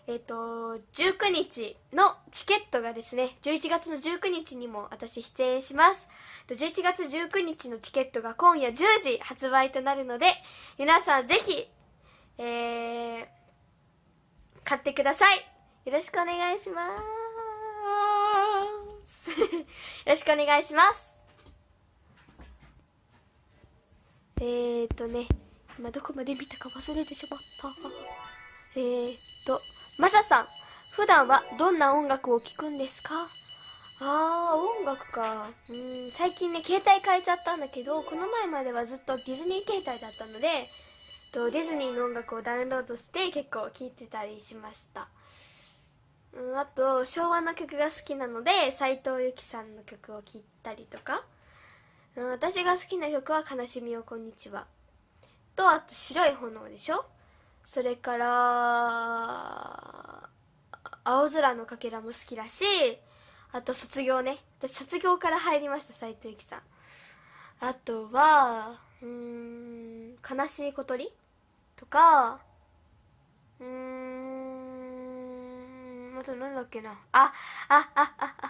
えっ、ー、と19日のチケットがですね11月の19日にも私出演します11月19日のチケットが今夜10時発売となるので皆さんぜひえー、買ってくださいよろしくお願いします よろしくお願いしますえーとね今どこまで見たか忘れてしまったえーとまささん普段はどんな音楽を聴くんですかあー音楽かうん最近ね携帯変えちゃったんだけどこの前まではずっとディズニー携帯だったのでとディズニーの音楽をダウンロードして結構聴いてたりしましたうん、あと昭和の曲が好きなので斎藤由貴さんの曲を聴いたりとか、うん、私が好きな曲は「悲しみをこんにちは」とあと「白い炎」でしょそれから「青空のかけら」も好きだしあと卒業ね私卒業から入りました斎藤由貴さんあとはうん「悲しい小鳥」とかうんまなんだっけなあああああ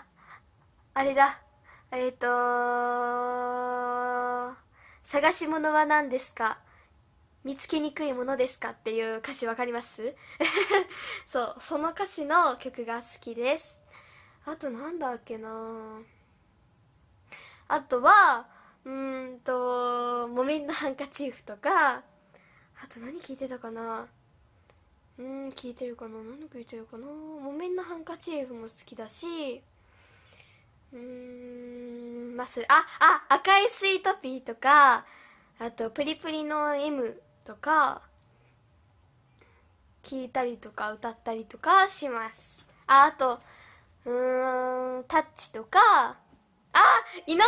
あれだえっ、ー、と探し物は何ですか見つけにくいものですかっていう歌詞わかります そうその歌詞の曲が好きですあとなんだっけなあとはうんと「木綿のハンカチーフ」とかあと何聞いてたかなうん聞いてるかな何の聞いてるかな木綿のハンカチーフも好きだしうんます、ああ赤いスイートピーとかあとプリプリの M とか聞いたりとか歌ったりとかしますああとうんタッチとかあ井上陽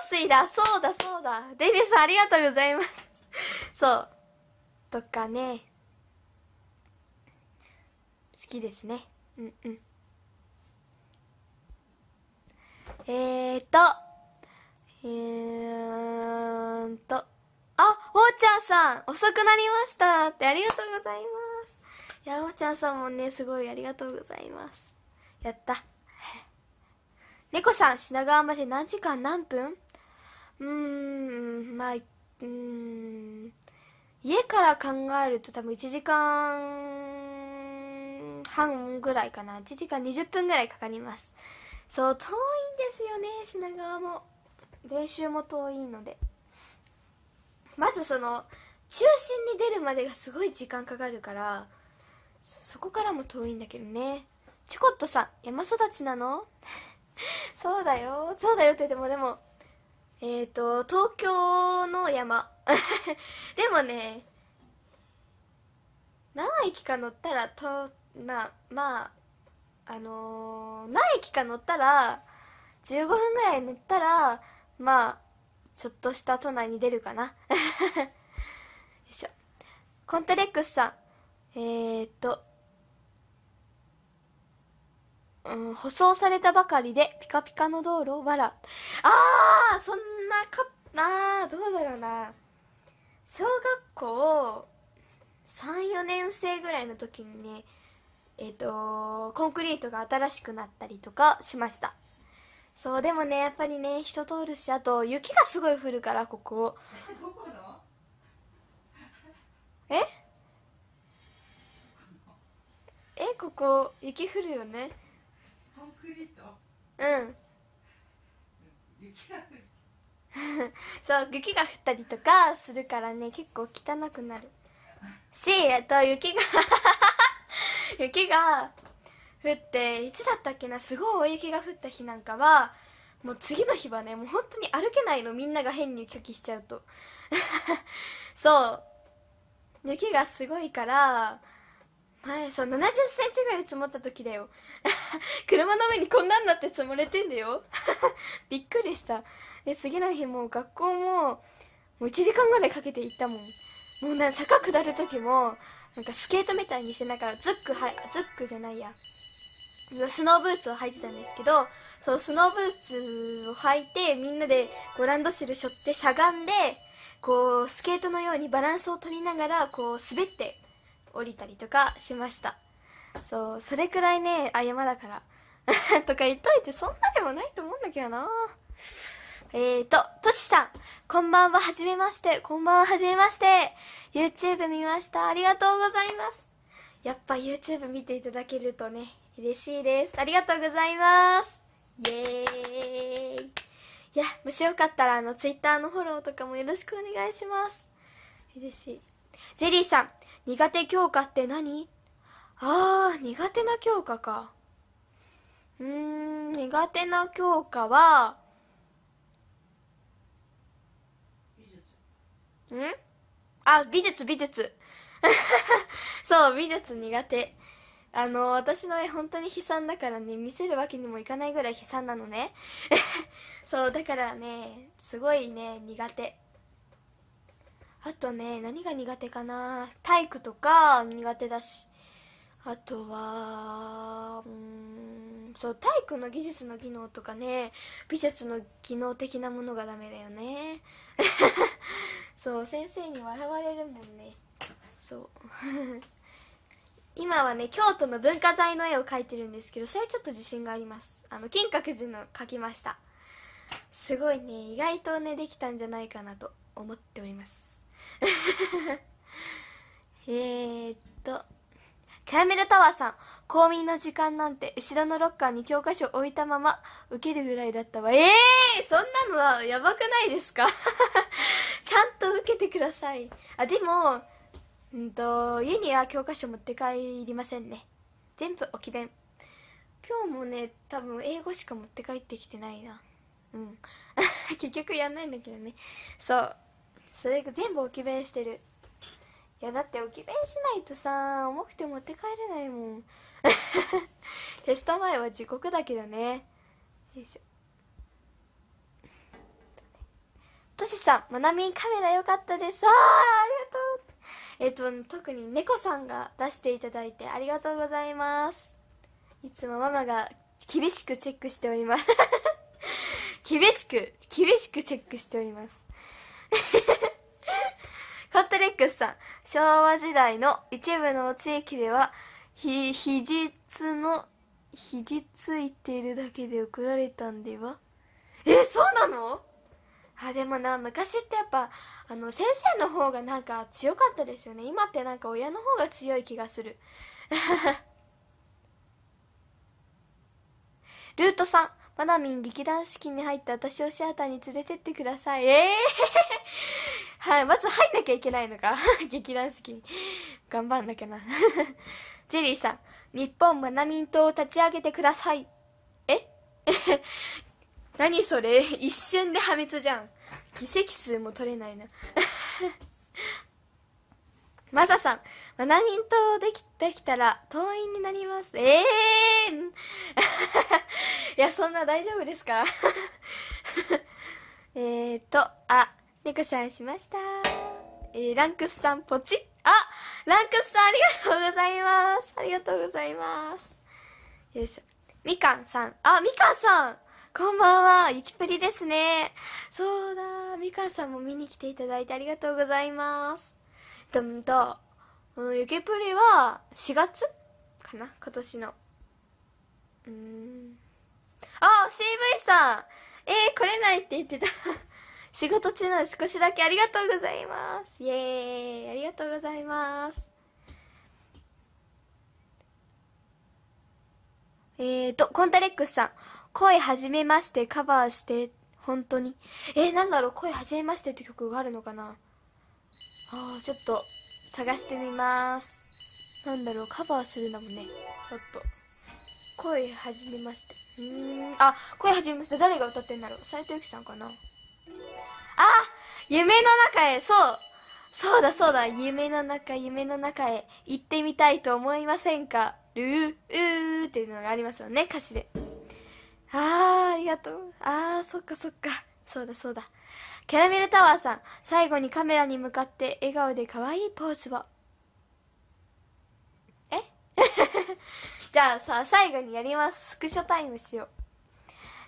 水だそうだそうだデビューさんありがとうございますそうとかねきですねうんうんえーとえーとあウォーチャーさん遅くなりましたってありがとうございますいやウォーチャーさんもねすごいありがとうございますやった 猫さん品川まで何時間何分うーんまあうーん家から考えると多分1時間半ぐらいかな1時間20分ぐらいかかりますそう遠いんですよね品川も練習も遠いのでまずその中心に出るまでがすごい時間かかるからそこからも遠いんだけどねちょこっとさ山育ちなの そうだよそうだよって言ってもでもえっ、ー、と東京の山 でもね何駅か乗ったらとまあまああのー、何駅か乗ったら15分ぐらい乗ったらまあちょっとした都内に出るかな よいしょコンテレックスさんえー、っとうん、舗装されたばかりでピカピカの道路わらああそんなかあーどうだろうな小学校34年生ぐらいの時にねえっ、ー、とコンクリートが新しくなったりとかしましたそうでもねやっぱりね人通るしあと雪がすごい降るからここ ええここ雪降るよねコンクリートうん そう雪が降ったりとかするからね結構汚くなる しあと雪が 雪が降っていつだったっけなすごい大雪が降った日なんかはもう次の日はねもう本当に歩けないのみんなが変に拒否しちゃうと そう雪がすごいから前そう7 0ンチぐらい積もった時だよ 車の上にこんなんなって積もれてんだよびっくりしたで次の日もう学校ももう1時間ぐらいかけて行ったもんもうね坂下る時もなんかスケートみたいにしてなんかズックはズックじゃないやスノーブーツを履いてたんですけどそうスノーブーツを履いてみんなでこうランドセル背負ってしゃがんでこうスケートのようにバランスを取りながらこう滑って降りたりとかしましたそうそれくらいねあ山だから とか言っといてそんなでもないと思うんだけどなえーと、としさん、こんばんは、はじめまして、こんばんは、はじめまして、YouTube 見ました、ありがとうございます。やっぱ YouTube 見ていただけるとね、嬉しいです。ありがとうございます。イエーイ。いや、もしよかったら、あの、Twitter のフォローとかもよろしくお願いします。嬉しい。ジェリーさん、苦手教科って何あー、苦手な教科か。うーん、苦手な教科は、んあ、美術、美術。そう、美術苦手。あの、私の絵本当に悲惨だからね、見せるわけにもいかないぐらい悲惨なのね。そう、だからね、すごいね、苦手。あとね、何が苦手かな体育とか苦手だし。あとは、うん、そう、体育の技術の技能とかね、美術の技能的なものがダメだよね。そう先生に笑われるもんねそう 今はね京都の文化財の絵を描いてるんですけどそれちょっと自信がありますあの金閣寺の描きましたすごいね意外とねできたんじゃないかなと思っております えーっとキャラメルタワーさん公民の時間なんて後ろのロッカーに教科書置いたまま受けるぐらいだったわええー、そんなのはやばくないですか ちゃんと受けてくださいあでもうんと家には教科書持って帰りませんね全部置き弁今日もね多分英語しか持って帰ってきてないなうん 結局やんないんだけどねそうそれが全部置き弁してるいやだって置き弁しないとさ重くて持って帰れないもん テスト前は地獄だけどねよいしょとしさん、まなみカメラ良かったです。ああ、ありがとう。えっ、と、特に猫さんが出していただいてありがとうございます。いつもママが厳しくチェックしております 厳しく、厳しくチェックしておりますカ ットレックスさん、昭和時代の一部の地域では、ひ、ひじつの、ひじついているだけで送られたんではえ、そうなのあでもな昔ってやっぱあの先生の方がなんか強かったですよね今ってなんか親の方が強い気がする ルートさんマナミン劇団四季に入った私をシアターに連れてってくださいええー はいまず入んなきゃいけないのか 劇団四季に頑張んなきゃなジェリーさん日本マナミン党を立ち上げてくださいえ何それ一瞬で破滅じゃん議席数も取れないな マサさん、マナミンとできできたら党員になります。ええー、いや、そんな大丈夫ですか えっと、あ、猫さんしました。えー、ランクスさんポチあランクスさんありがとうございます。ありがとうございます。よいしょ。みかんさん。あ、みかんさんこんばんは、ゆきぷりですね。そうだ、みかんさんも見に来ていただいてありがとうございます。と、んと、うん、ゆきぷりは4月かな今年の。うん。あ、CV さんえー、来れないって言ってた。仕事中なので少しだけありがとうございます。イェーイありがとうございます。えーと、コンタレックスさん。恋始めましてカバーして、本当に。えー、なんだろう、恋じめましてって曲があるのかなああ、ちょっと、探してみます。なんだろう、カバーするんだもんね。ちょっと。恋始めまして。うーん。あ、恋始めまして。誰が歌ってんだろう斎藤由貴さんかなあ夢の中へそうそうだそうだ夢の中、夢の中へ行ってみたいと思いませんかルー、うーっていうのがありますよね、歌詞で。あー、ありがとう。あー、そっかそっか。そうだそうだ。キャラメルタワーさん、最後にカメラに向かって笑顔で可愛いポーズを。え じゃあさ、最後にやります。スクショタイムしよう。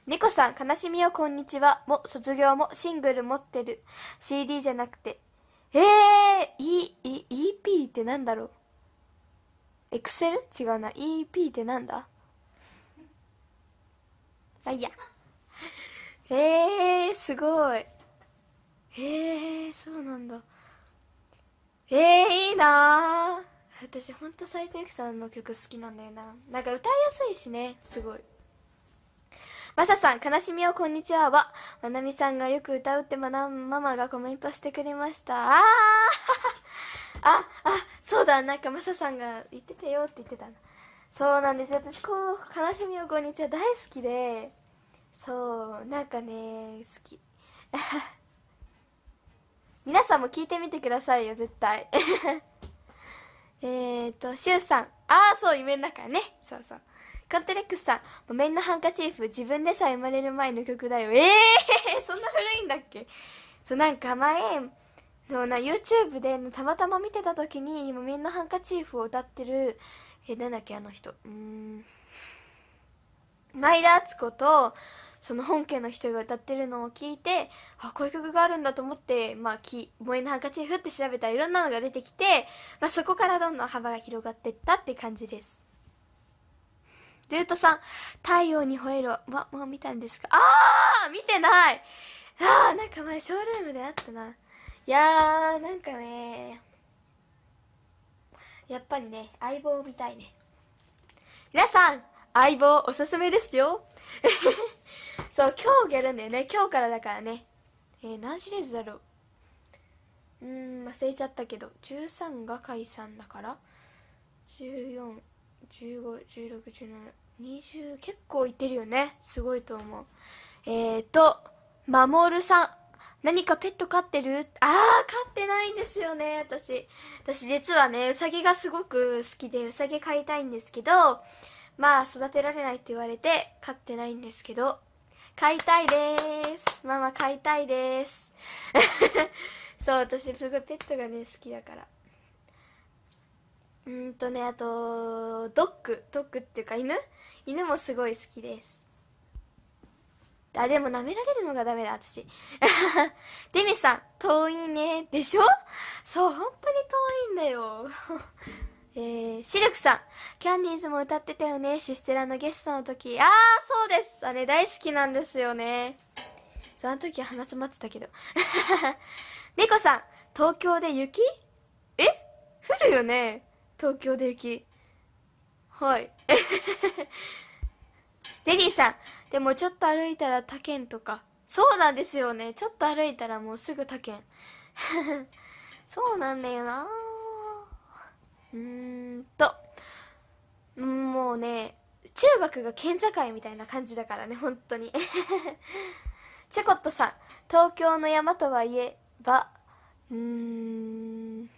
猫さん、悲しみよこんにちは。も、卒業も、シングル持ってる。CD じゃなくて。えー、e、e、EP ってなんだろう ?Excel? 違うな。EP ってなんだあいやえー、すごいえー、そうなんだえー、いいな私ほんと斉藤由さんの曲好きなんだよななんか歌いやすいしねすごいまささん、悲しみをこんにちはは、まなみさんがよく歌うってまな、ママがコメントしてくれました。あーあ、あ、そうだ、なんかまささんが言ってたよって言ってたな。そうなんです私こう「悲しみをこんにちは」大好きでそうなんかね好き 皆さんも聞いてみてくださいよ絶対 えっとしゅうさんああそう夢の中ねそうそうコンテレックスさん「面のハンカチーフ自分でさえ生まれる前の曲だよ」ええー、そんな古いんだっけそうなんか前そうな YouTube でたまたま見てた時に「面のハンカチーフ」を歌ってるえなんだっけあの人うん前田敦子とその本家の人が歌ってるのを聞いてあこういう曲があるんだと思って「まあ、き萌えのハンカチーフ」って調べたらいろんなのが出てきて、まあ、そこからどんどん幅が広がっていったって感じですルートさん「太陽に吠えろ」ま、もう見たんですかあー見てないあーなんか前ショールームであったないやーなんかねやっぱりね、相棒を見たいね。皆さん、相棒おすすめですよ。そう、今日やるんだよね。今日からだからね。えー、何シリーズだろう。うん、忘れちゃったけど、13が解散だから、14、15、16、17、20、結構いってるよね。すごいと思う。えっ、ー、と、まもるさん。何かペット飼ってるああ、飼ってないんですよね、私。私実はね、うさぎがすごく好きで、うさぎ飼いたいんですけど、まあ、育てられないって言われて、飼ってないんですけど、飼いたいです。ママ飼いたいです。そう、私すごいペットがね、好きだから。うんとね、あと、ドッグ、ドッグっていうか犬犬もすごい好きです。あ、でも舐められるのがダメだ、私。デミさん、遠いね。でしょそう、本当に遠いんだよ。えー、シルクさん、キャンディーズも歌ってたよね。システラのゲストの時。あー、そうです。あれ大好きなんですよね。その時は鼻詰まってたけど。猫さん、東京で雪え降るよね。東京で雪。はい。ステリーさん、でもちょっと歩いたら他県とかそうなんですよねちょっと歩いたらもうすぐ他県 そうなんだよなうーんともうね中学が県境みたいな感じだからね本当にチェコットさん東京の山とはいえばうーん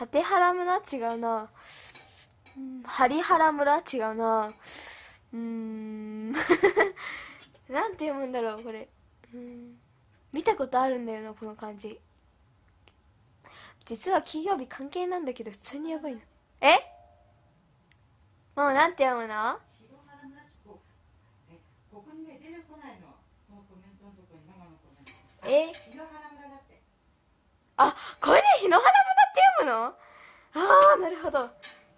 立原村違うなハリハラ村違うなうん なんて読むんだろうこれ見たことあるんだよなこの感じ実は金曜日関係なんだけど普通にやばいなえもうなんて読むのえあこれで日野原村って読むのああなるほど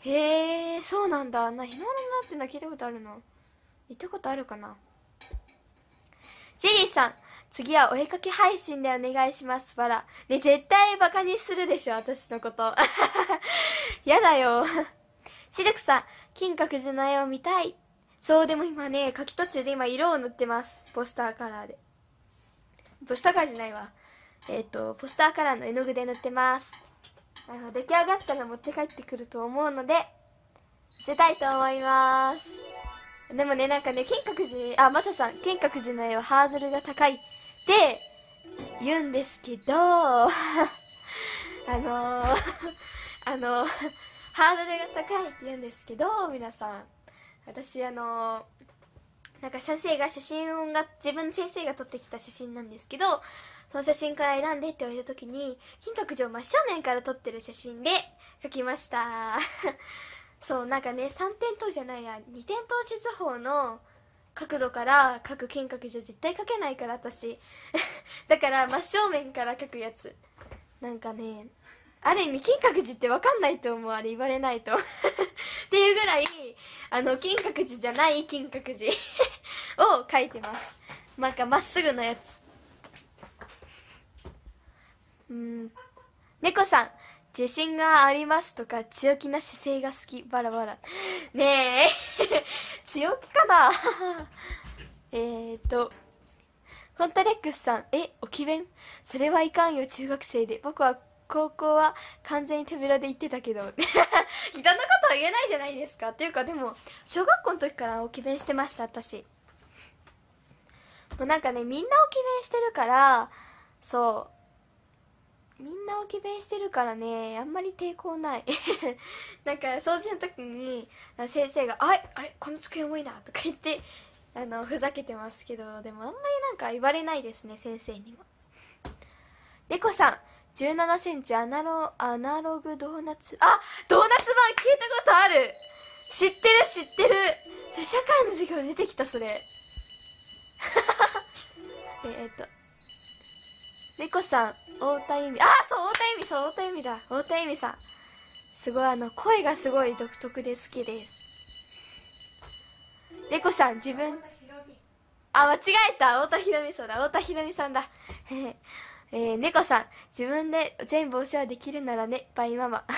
へえそうなんだな日の丸なってのは聞いたことあるの行ったことあるかなジェリーさん次はお絵かき配信でお願いしますバラね絶対バカにするでしょ私のこと やだよシルクさん金閣寺の絵を見たいそうでも今ね書き途中で今色を塗ってますポスターカラーでポスターカラーじゃないわえっ、ー、とポスターカラーの絵の具で塗ってますあの出来上がったら持って帰ってくると思うので見せたいと思いますでもねなんかね金閣寺あマサさん金閣寺の絵はハードルが高いって言うんですけど あのー あのーハードルが高いって言うんですけど皆さん私あのーなんか先生が写真が自分の先生が撮ってきた写真なんですけどその写真から選んでって言われた時に金閣寺を真正面から撮ってる写真で書きました そうなんかね3点灯じゃないや2点灯し図法の角度から書く金閣寺絶対書けないから私 だから真正面から描くやつなんかねある意味金閣寺って分かんないと思うあれ言われないと っていうぐらいあの金閣寺じゃない金閣寺を描いてますなんかまっすぐなやつうん猫さん自信がありますとか強気な姿勢が好きバラバラねえ 強気かな えっとコンタレックスさんえ置き弁それはいかんよ中学生で僕は高校は完全に手ぶらで行ってたけど ひどなことは言えないじゃないですかっていうかでも小学校の時から置き弁してました私もうなんかねみんな置き弁してるからそうみんな置き弁してるからねあんまり抵抗ない なんか掃除の時に先生が「あれあれこの机重いな」とか言ってあのふざけてますけどでもあんまりなんか言われないですね先生にも猫さん1 7センチアナロアナログドーナツあドーナツ版聞いたことある知ってる知ってる社会の授業出てきたそれ えっとみさん、太田由美、あ、そう、太田由美、そう、太田由美だ。太田由美さん。すごい、あの、声がすごい独特で好きです。猫さん、自分、あ、間違えた。太田ひろみ、そうだ。太田ひろみさんだ。えー、猫さん、自分で全部お世話できるならね、バイママ。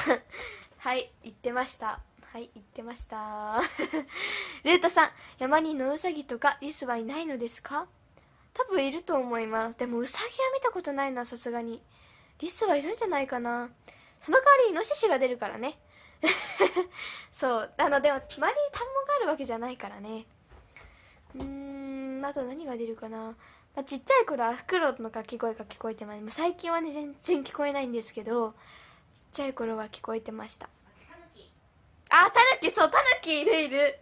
はい、言ってました。はい、言ってました。ルートさん、山に野ウサギとかリスはいないのですか多分いると思いますでもウサギは見たことないなさすがにリスはいるんじゃないかなその代わりイノシシが出るからね そうあのでも周りに田んぼがあるわけじゃないからねうーんあと何が出るかな、まあ、ちっちゃい頃はフクロウの掛け声が聞こえてますもう最近はね全然聞こえないんですけどちっちゃい頃は聞こえてましたあタヌキそうタヌキいるいる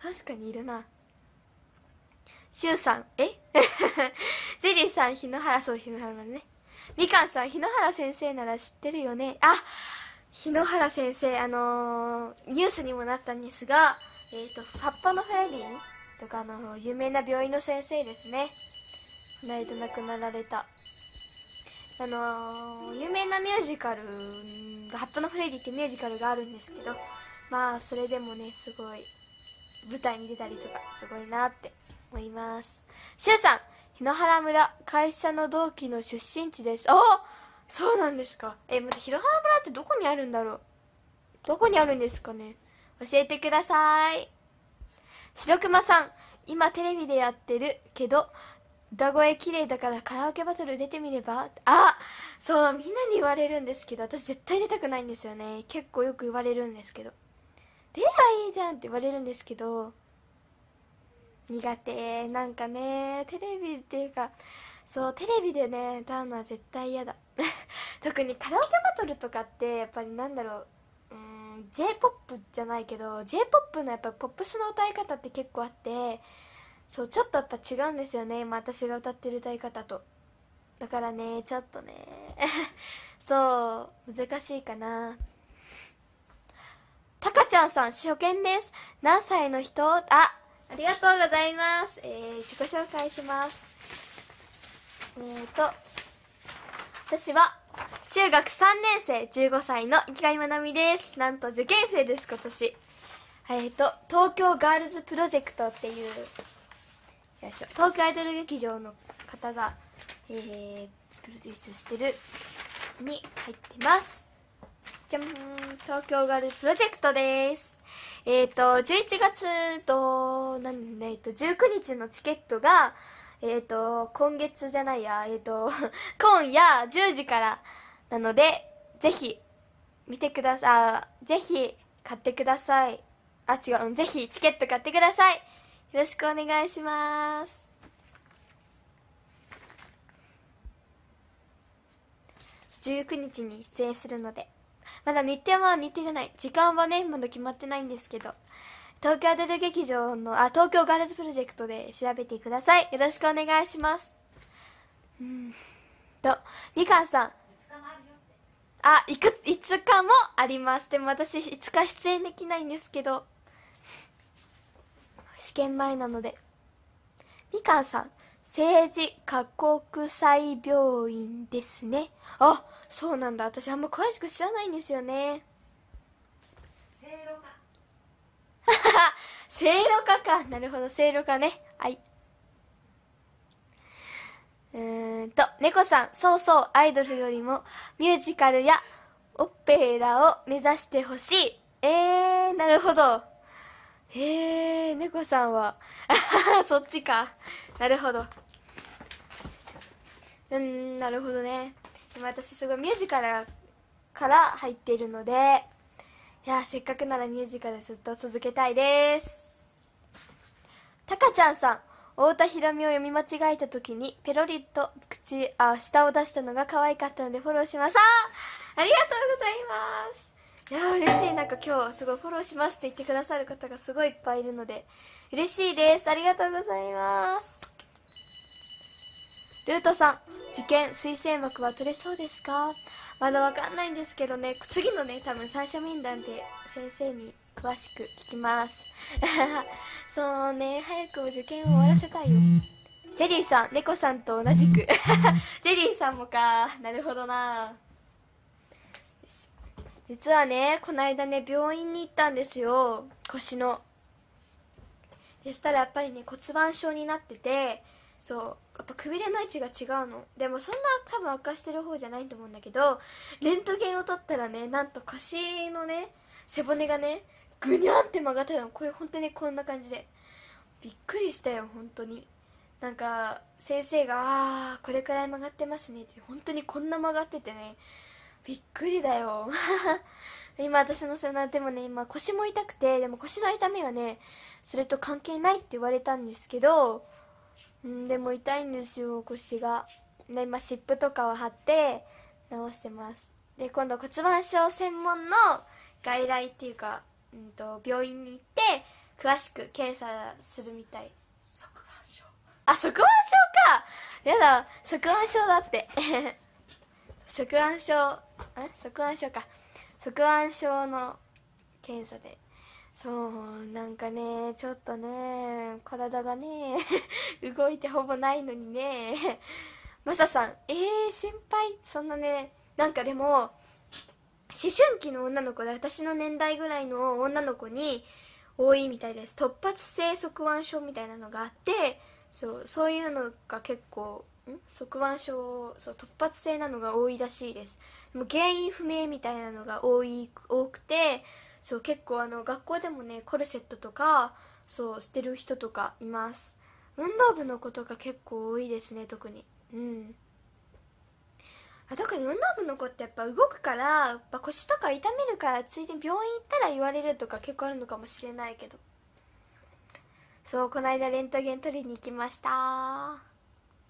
確かにいるなしゅうさん、えゼ リーさん、日野原、そう、野原ね。みかんさん、日野原先生なら知ってるよね。あ、日野原先生、あのー、ニュースにもなったんですが、えっ、ー、と、葉っぱのフェリィとか、あの有名な病院の先生ですね。この間亡くなられた。あのー、有名なミュージカルハ葉っぱのフレディってミュージカルがあるんですけど、まあ、それでもね、すごい、舞台に出たりとか、すごいなって思います。しゅうさん、檜原村、会社の同期の出身地です。あそうなんですか。え、また檜原村ってどこにあるんだろうどこにあるんですかね教えてください。白熊さん、今テレビでやってるけど、歌声綺麗だからカラオケバトル出てみればあそう、みんなに言われるんですけど、私絶対出たくないんですよね。結構よく言われるんですけど。出ればいいじゃんって言われるんですけど、苦手なんかねテレビっていうかそうテレビでね歌うのは絶対嫌だ 特にカラオケバトルとかってやっぱりなんだろううん j p o p じゃないけど j p o p のやっぱポップスの歌い方って結構あってそうちょっとやっぱ違うんですよね今私が歌ってる歌い方とだからねちょっとね そう難しいかなたかちゃんさん初見です何歳の人あありがとうございます。えー、自己紹介します。えーと、私は中学3年生15歳の池上まなみです。なんと受験生です今年。えっ、ー、と、東京ガールズプロジェクトっていう、よいしょ、東京アイドル劇場の方が、えー、プロデュースしてるに入ってます。じゃん、東京ガールズプロジェクトです。えっ、ー、と、11月と、なんえっ、ー、と、19日のチケットが、えっ、ー、と、今月じゃないや、えっ、と、今夜10時からなので、ぜひ、見てください。ぜひ、買ってください。あ、違う、ぜひ、チケット買ってください。よろしくお願いします。19日に出演するので。まだ日程は日程じゃない時間はねまだ決まってないんですけど東京アデル劇場のあ東京ガールズプロジェクトで調べてくださいよろしくお願いしますうんとみかんさんあいく5日もありますでも私5日出演できないんですけど試験前なのでみかんさん政治過国際病院ですねあそうなんだ私あんま詳しく知らないんですよねせいろか せいろかかなるほどせいろかねはいうーんと猫さんそうそうアイドルよりもミュージカルやオペラを目指してほしいえー、なるほどへえー、猫さんは そっちかなるほどうんなるほどねでも私すごいミュージカルから入っているのでいやせっかくならミュージカルずっと続けたいですたかちゃんさん太田ひろみを読み間違えた時にペロリと口あ舌を出したのが可愛かったのでフォローしましたありがとうございますいや嬉しいなんか今日すごいフォローしますって言ってくださる方がすごいいっぱいいるので嬉しいですありがとうございますルートさん、受験、推薦枠は取れそうですかまだわかんないんですけどね、次のね、多分三者面談で先生に詳しく聞きます。そうね、早く受験を終わらせたいよ。ジェリーさん、猫さんと同じく。ジェリーさんもか。なるほどな。実はね、この間ね、病院に行ったんですよ。腰の。そしたらやっぱりね、骨盤症になってて、そう。やっぱくびれの位置が違うのでもそんな多分悪化してる方じゃないと思うんだけどレントゲンを撮ったらねなんと腰のね背骨がねぐにゃんって曲がってたのこういう本当にこんな感じでびっくりしたよ本当になんか先生が「あーこれくらい曲がってますね」って本当にこんな曲がっててねびっくりだよ 今私の背中でもね今腰も痛くてでも腰の痛みはねそれと関係ないって言われたんですけどうんでも痛いんですよ腰がで今湿布とかを貼って治してますで今度骨盤症専門の外来っていうか、うんと、病院に行って詳しく検査するみたい側腕症あ側腕症かやだ側腕症だって側腕 症え側腕症か側腕症の検査でそうなんかねちょっとね体がね 動いてほぼないのにねマサさんえー、先輩そんなねなんかでも思春期の女の子で私の年代ぐらいの女の子に多いみたいです突発性側腕症みたいなのがあってそうそういうのが結構側腕症そう突発性なのが多いらしいですでも原因不明みたいなのが多い多くてそう結構あの学校でもねコルセットとかそうしてる人とかいます運動部の子とか結構多いですね特にうん特に運動部の子ってやっぱ動くからやっぱ腰とか痛めるからついで病院行ったら言われるとか結構あるのかもしれないけどそうこの間レントゲン取りに行きました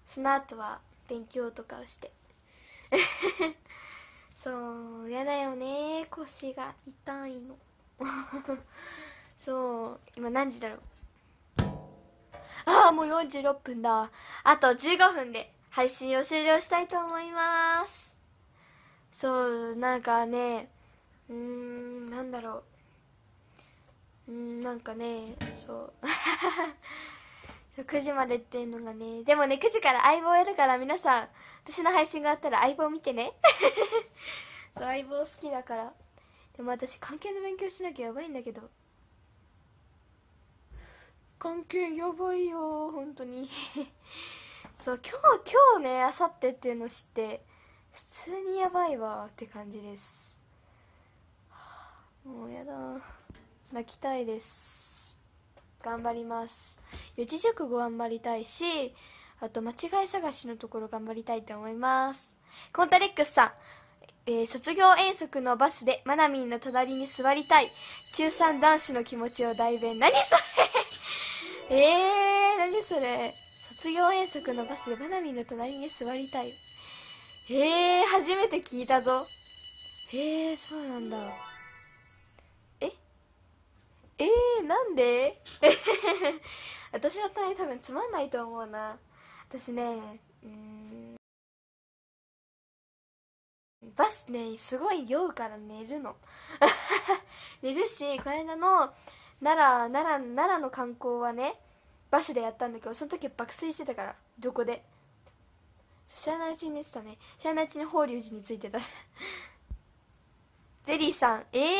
その後は勉強とかをして そうやだよね腰が痛いの そう今何時だろうああもう46分だあと15分で配信を終了したいと思いますそうなんかねうーんなんだろううんなんかねそう9 時までっていうのがねでもね9時から相棒やるから皆さん私の配信があったら相棒見てね そう相棒好きだからでも私関係の勉強しなきゃやばいんだけど関係やばいよ本当に そう今日今日ねあさってっていうのを知って普通にやばいわって感じです、もうやだ泣きたいです頑張ります四字熟語頑張りたいしあと間違い探しのところ頑張りたいと思いますコンタレックスさんえー、卒業遠足のバスでマナミンの隣に座りたい中3男子の気持ちを代弁何それ えー、何それ卒業遠足のバスでマナミンの隣に座りたいえー、初めて聞いたぞへえー、そうなんだええー、なんで 私の隣多分つまんないと思うな私ねうんバスねすごい酔うから寝るの 寝るしこの間の奈良奈良奈良の観光はねバスでやったんだけどその時は爆睡してたからどこで知らないうちに寝てたね知らないうちに法隆寺についてた ゼリーさんえぇ、ー、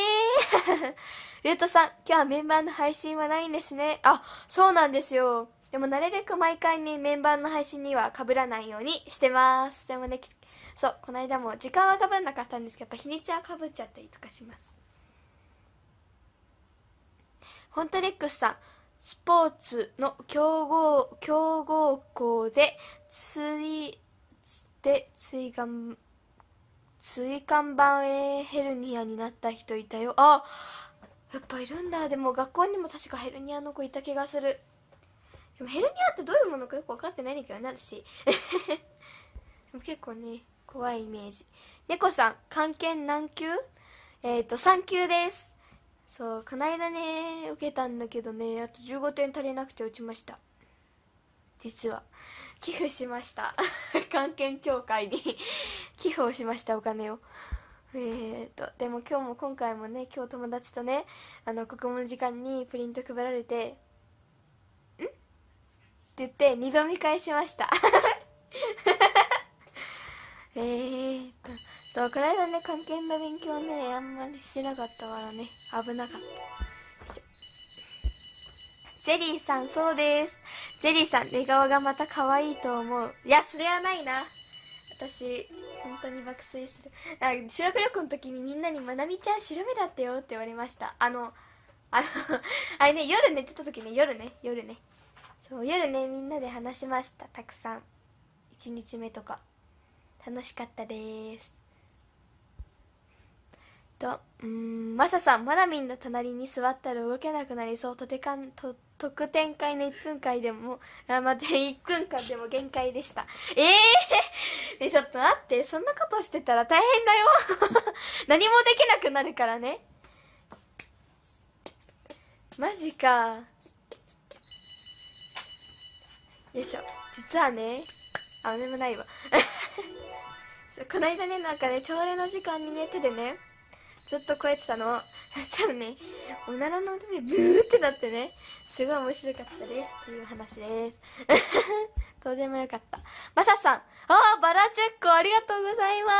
ルートさん今日はメンバーの配信はないんですねあそうなんですよでもなるべく毎回ねメンバーの配信には被らないようにしてますでもねそうこの間も時間はかぶんなかったんですけどやっぱ日にちはかぶっちゃったりとかしますコントレックスさんスポーツの強豪強豪校でつい。で追がん椎間板ヘルニアになった人いたよあやっぱいるんだでも学校にも確かヘルニアの子いた気がするでもヘルニアってどういうものかよく分かってないんだけどね私 でも結構ね怖いイメージ猫さん関係何級えっ、ー、と3級ですそうこないだね受けたんだけどねあと15点足りなくて落ちました実は寄付しました関係 協会に 寄付をしましたお金をえーと、とでも今日も今回もね今日友達とねあの国語の時間にプリント配られて「ん?」って言って二度見返しました えーっとそうこの間ね関係の勉強ねあんまりしてなかったからね危なかったゼリーさんそうですゼリーさん寝顔がまた可愛いと思ういやそれはないな私本当に爆睡するなんか修学旅行の時にみんなに「まなみちゃん白目だったよ」って言われましたあのあの あれね夜寝てた時ね夜ね夜ねそう夜ねみんなで話しましたたくさん1日目とか楽しかったですとうんマサさんマナミンの隣に座ったら動けなくなりそうとてかんと特典会の1分間でもあ待って1分間でも限界でしたええーね、ちょっと待ってそんなことしてたら大変だよ 何もできなくなるからねマジかよいしょ実はねあでもないわ この間ねなんかね朝礼の時間にね手でねずっとこうやってたのそしたらねおならの音でブーってなってねすごい面白かったですっていう話ですどうでもよかったマサさんああバラチェックありがとうございま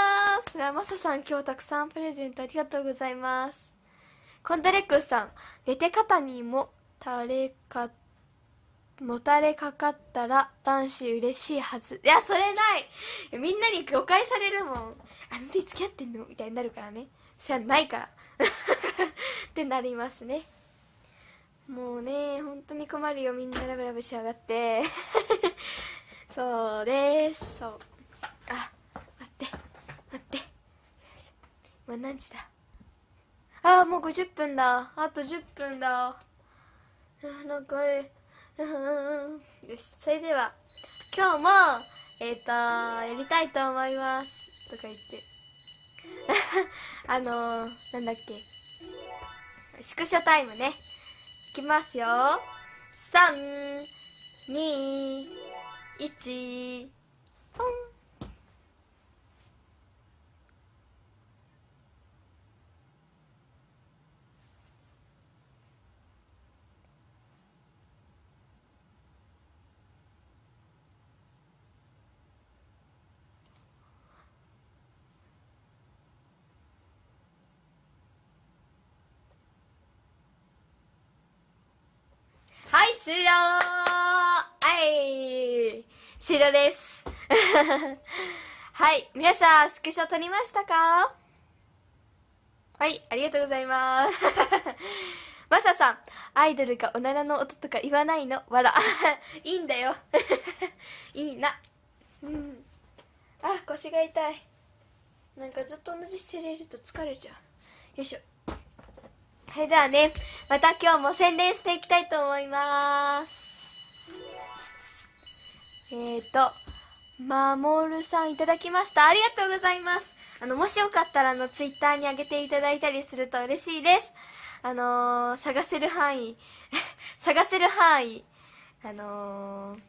すマサさん今日たくさんプレゼントありがとうございますコントレックスさん寝て方にもたれかもたれかかったら男子嬉しいはず。いや、それないみんなに誤解されるもん。あの手付き合ってんのみたいになるからね。そりゃないから。ってなりますね。もうね、本当に困るよ。みんなラブラブしやがって。そうです。そう。あ、待って。待って。今何時だあもう50分だ。あと10分だ。なんか、えよしそれでは今日もえっ、ー、とやりたいと思いますとか言って あのー、なんだっけ宿舎タイムねいきますよ321ポン終了はい終了です はい、皆さん、スクショ撮りましたかはい、ありがとうございます。マサさん、アイドルがおならの音とか言わないのわら。いいんだよ。いいな。うん。あ、腰が痛い。なんかずっと同じしてでると疲れちゃう。よいしょ。それではね、また今日も宣伝していきたいと思います。えっ、ー、と、まもるさんいただきました。ありがとうございます。あの、もしよかったら、あの、ツイッターに上げていただいたりすると嬉しいです。あのー、探せる範囲、探せる範囲、あのー、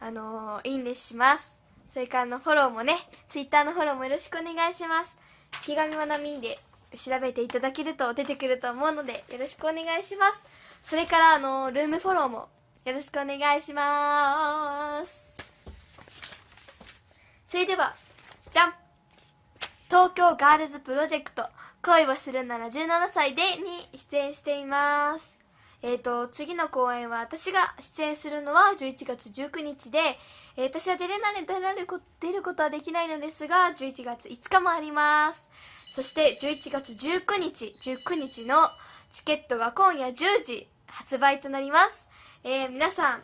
あのー、いいねします。それから、あの、フォローもね、ツイッターのフォローもよろしくお願いします。気軽まなみで調べていただけると出てくると思うのでよろしくお願いしますそれからあのルームフォローもよろしくお願いしますそれではじゃん東京ガールズプロジェクト恋をするなら17歳でに出演していますえっ、ー、と次の公演は私が出演するのは11月19日で、えー、私は出れなれ出られる出ることはできないのですが11月5日もありますそして11月19日、19日のチケットが今夜10時発売となります。えー、皆さん、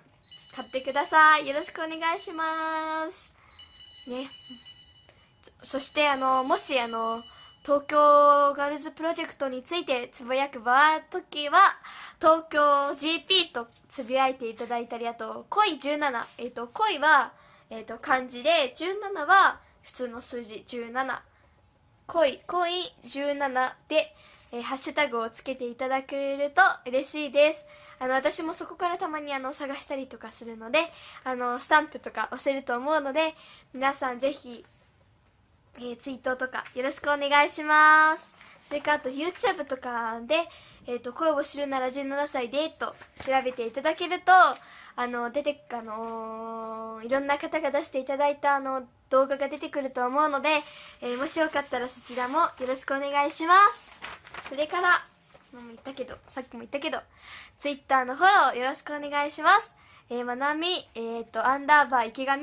買ってください。よろしくお願いします。ね。そして、あの、もし、あの、東京ガールズプロジェクトについてつぶやく場合時は、東京 GP とつぶやいていただいたり、あと、恋17。えっ、ー、と、恋は、えっ、ー、と、漢字で、17は普通の数字17。恋恋17で、えー、ハッシュタグをつけていただけると嬉しいです。あの、私もそこからたまにあの、探したりとかするので、あの、スタンプとか押せると思うので、皆さんぜひ、えー、ツイートとかよろしくお願いします。それからあと YouTube とかで、えっ、ー、と、声を知るなら17歳でと調べていただけると、あの出てあのー、いろんな方が出していただいたあの動画が出てくると思うので、えー、もしよかったらそちらもよろしくお願いしますそれからもう言ったけどさっきも言ったけど Twitter のフォローよろしくお願いしますえー、まなみえっ、とアンダーバー池上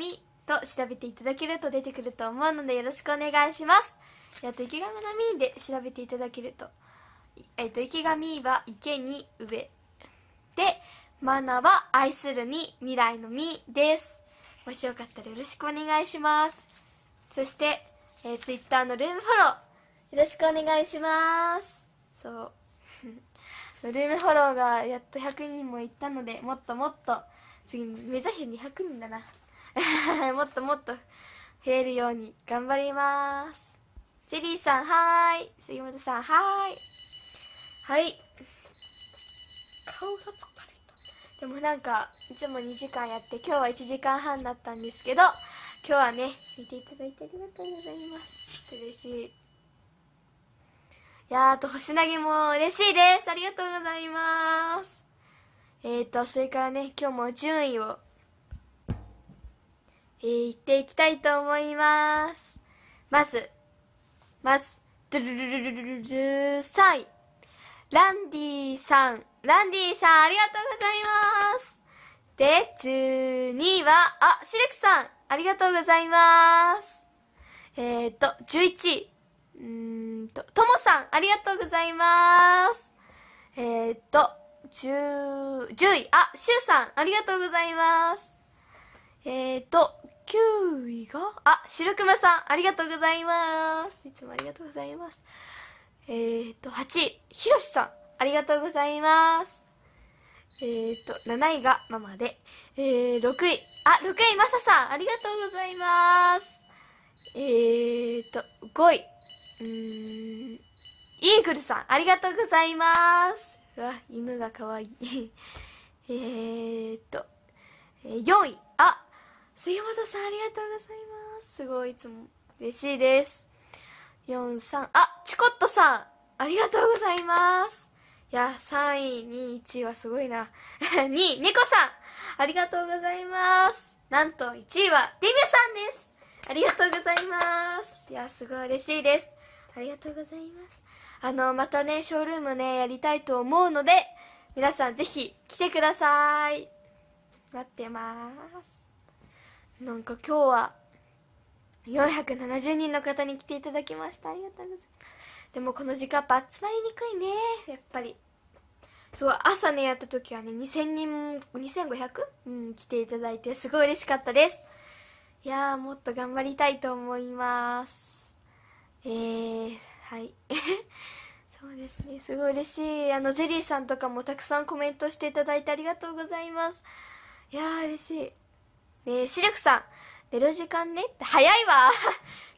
と調べていただけると出てくると思うのでよろしくお願いしますっと池上まなみで調べていただけるとえっ、と池上は池に上でマナは愛するに未来のみです。もしよかったらよろしくお願いします。そして、えー、Twitter のルームフォロー、よろしくお願いします。そう。ルームフォローがやっと100人もいったので、もっともっと、次、目指して200人だな。もっともっと増えるように頑張ります。ジェリーさん、はーい。杉本さん、はーい。はい。顔がつでもなんかいつも2時間やって今日は1時間半だったんですけど今日はね見ていただいてありがとうございます嬉しいいやーと星投げも嬉しいですありがとうございますえっ、ー、とそれからね今日も順位をえー、言っていきたいと思いますまずまずドゥルルルルルルル3位ランディさん、ランディさん、ありがとうございます。で、12は、あ、シルクさん、ありがとうございます。えっ、ー、と、11位、んと、ともさん、ありがとうございます。えっ、ー、と、10、位、あ、しゅうさん、ありがとうございます。えっ、ー、と、9位が、あ、しルくまさん、ありがとうございます。いつもありがとうございます。えー、っと、8位、ひろしさん。ありがとうございます。えー、っと、7位がママで、えー、6位、あ、6位、まささん。ありがとうございます。えー、っと、5位、うん、イーグルさん。ありがとうございます。うわ、犬がかわいい。えー、っと、4位、あ、杉本さんありがとうございます。すごい、いつも嬉しいです。43あチコットさんありがとうございますいや3位2位1位はすごいな2 位猫さんありがとうございますなんと1位はデビューさんですありがとうございますいやすごい嬉しいですありがとうございますあのまたねショールームねやりたいと思うので皆さんぜひ来てください待ってますなんか今日は470人の方に来ていただきましたありがとうございますでもこの時間やっぱ集まりにくいねやっぱりそう朝ねやった時はね2000人2500人来ていただいてすごい嬉しかったですいやーもっと頑張りたいと思いますえー、はい そうですねすごい嬉しいあのゼリーさんとかもたくさんコメントしていただいてありがとうございますいやー嬉しいねえシルクさん寝る時間ね早いわ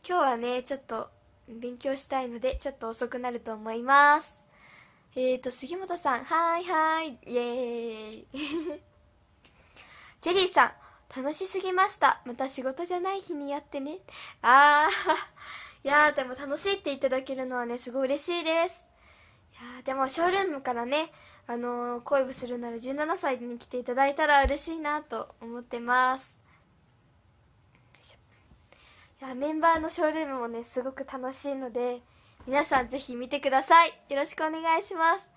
今日はね、ちょっと勉強したいので、ちょっと遅くなると思います。えーと、杉本さん、はいはい、イエーイ。ジェリーさん、楽しすぎました。また仕事じゃない日にやってね。あー いやーでも楽しいっていただけるのはね、すごい嬉しいです。いやでもショールームからね、あのー、恋をするなら17歳に来ていただいたら嬉しいなと思ってます。いやメンバーのショールームもねすごく楽しいので皆さんぜひ見てくださいよろしくお願いします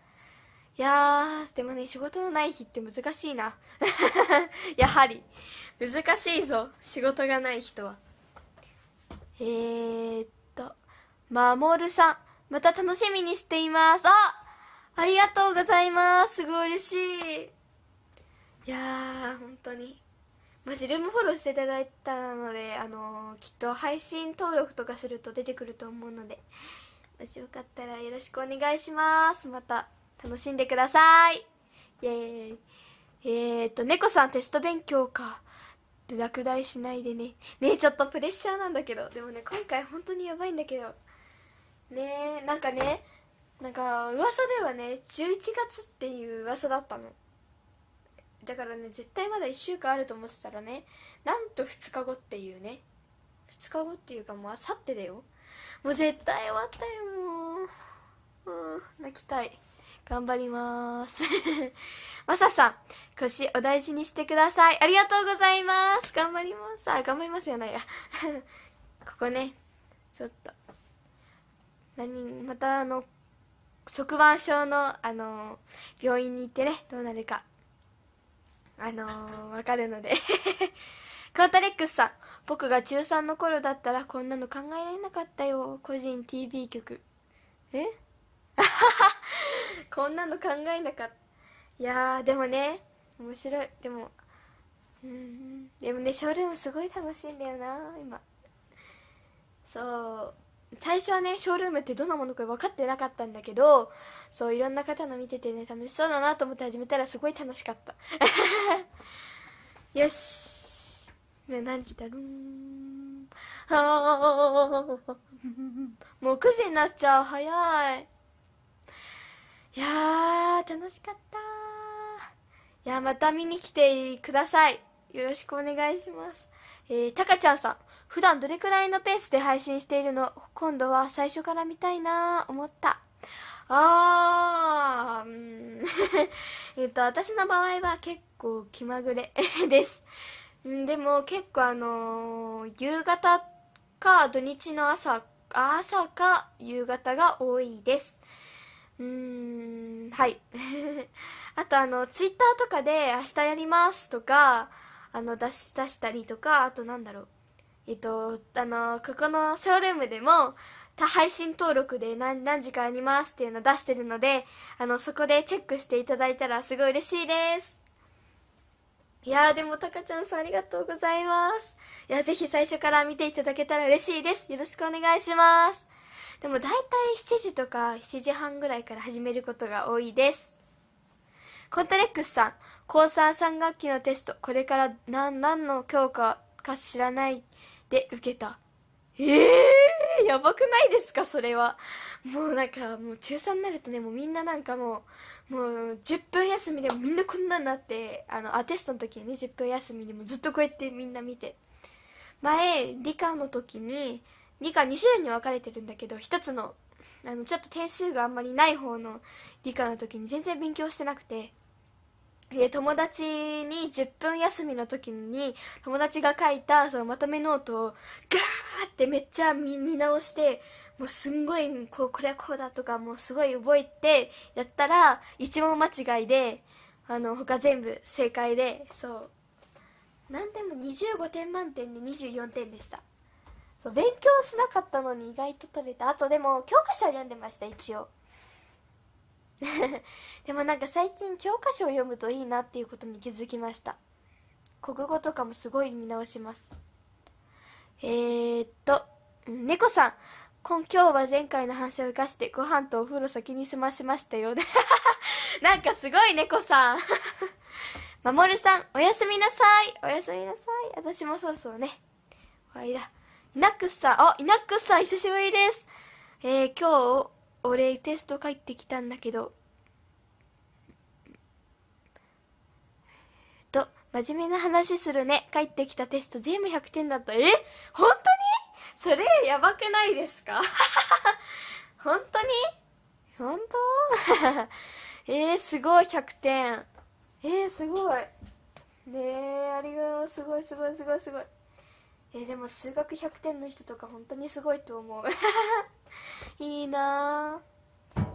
いやーでもね仕事のない日って難しいな やはり難しいぞ仕事がない人はえー、っとまもるさんまた楽しみにしていますあありがとうございますすごい嬉しいいやー本当にもしルームフォローしていただいたのであのきっと配信登録とかすると出てくると思うのでもしよかったらよろしくお願いしますまた楽しんでくださいイエーイえー、っと猫さんテスト勉強か落第しないでねねちょっとプレッシャーなんだけどでもね今回本当にやばいんだけどねなんかねなんか噂ではね11月っていう噂だったのだからね絶対まだ1週間あると思ってたらねなんと2日後っていうね2日後っていうかもうあさってだよもう絶対終わったよもう、うん、泣きたい頑張りますまさ さん腰お大事にしてくださいありがとうございます頑張りますあ頑張りますよないや ここねちょっと何またあの側板症のあの病院に行ってねどうなるかあのー、わかるのでカウ タレックスさん僕が中3の頃だったらこんなの考えられなかったよ個人 TV 曲。え こんなの考えなかったいやーでもね面白いでもうんでもねショールームすごい楽しいんだよな今そう最初はねショールームってどんなものか分かってなかったんだけどそういろんな方の見ててね楽しそうだなと思って始めたらすごい楽しかった よしう何時だろう？あもう9時になっちゃう早いいや楽しかったいやまた見に来てくださいよろしくお願いしますえー、たかちゃんさん普段どれくらいのペースで配信しているの今度は最初から見たいな思った。あー、うん えっと、私の場合は結構気まぐれ です。でも結構あのー、夕方か土日の朝、朝か夕方が多いです。うーん、はい。あとあの、ツイッターとかで明日やりますとか、あの、出し、出したりとか、あとなんだろう。えっと、あの、ここのショールームでも、配信登録で何何時間ありますっていうの出してるので、あの、そこでチェックしていただいたらすごい嬉しいです。いやーでも、たかちゃんさんありがとうございます。いや、ぜひ最初から見ていただけたら嬉しいです。よろしくお願いします。でも、だいたい7時とか7時半ぐらいから始めることが多いです。コンタレックスさん、高3 3学期のテスト、これから何、何の教科か知らないで受けた。ええー、やばくないですかそれは。もうなんか、もう中3になるとね、もうみんななんかもう、もう10分休みでもみんなこんなんなって、あの、アテストの時にね、10分休みでもずっとこうやってみんな見て。前、理科の時に、理科2種類に分かれてるんだけど、1つの、あの、ちょっと点数があんまりない方の理科の時に全然勉強してなくて、で友達に10分休みの時に友達が書いたそのまとめノートをガーってめっちゃ見直してもうすんごいこうこれはこうだとかもうすごい覚えてやったら一問間違いであの他全部正解でそう何でも25点満点で24点でしたそう勉強しなかったのに意外と取れたあとでも教科書読んでました一応 でもなんか最近教科書を読むといいなっていうことに気づきました国語とかもすごい見直しますえー、っと猫さん今今日は前回の反射を生かしてご飯とお風呂先に済ましましたよ なんかすごい猫さん まもるさんおやすみなさいおやすみなさい私もそうそうねはいだイナックスさんあイナックスさん久しぶりですえー、今日俺テスト帰ってきたんだけどと真面目な話するね帰ってきたテスト全部100点だったえ本当にそれやばくないですか 本当に本当 えー、すごい100点えー、すごいねえありがとうすごいすごいすごいすごいえー、でも数学100点の人とか本当にすごいと思う いいな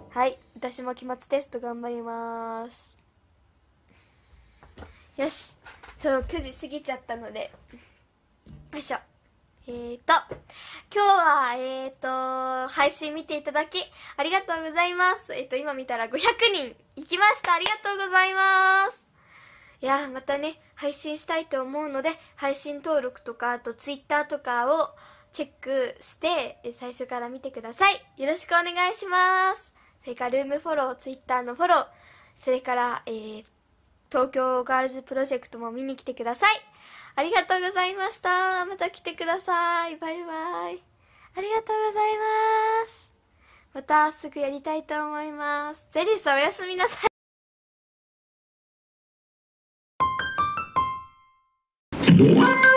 はい私も期末テスト頑張りますよしそう9時過ぎちゃったのでよいしょえーと、今日は、えーと、配信見ていただき、ありがとうございます。えっ、ー、と、今見たら500人行きました。ありがとうございます。いやまたね、配信したいと思うので、配信登録とか、あと Twitter とかを、チェックして最初から見てくださいよろしくお願いしますそれからルームフォローツイッターのフォローそれから、えー、東京ガールズプロジェクトも見に来てくださいありがとうございましたまた来てくださいバイバイありがとうございますまたすぐやりたいと思いますゼリーさんおやすみなさい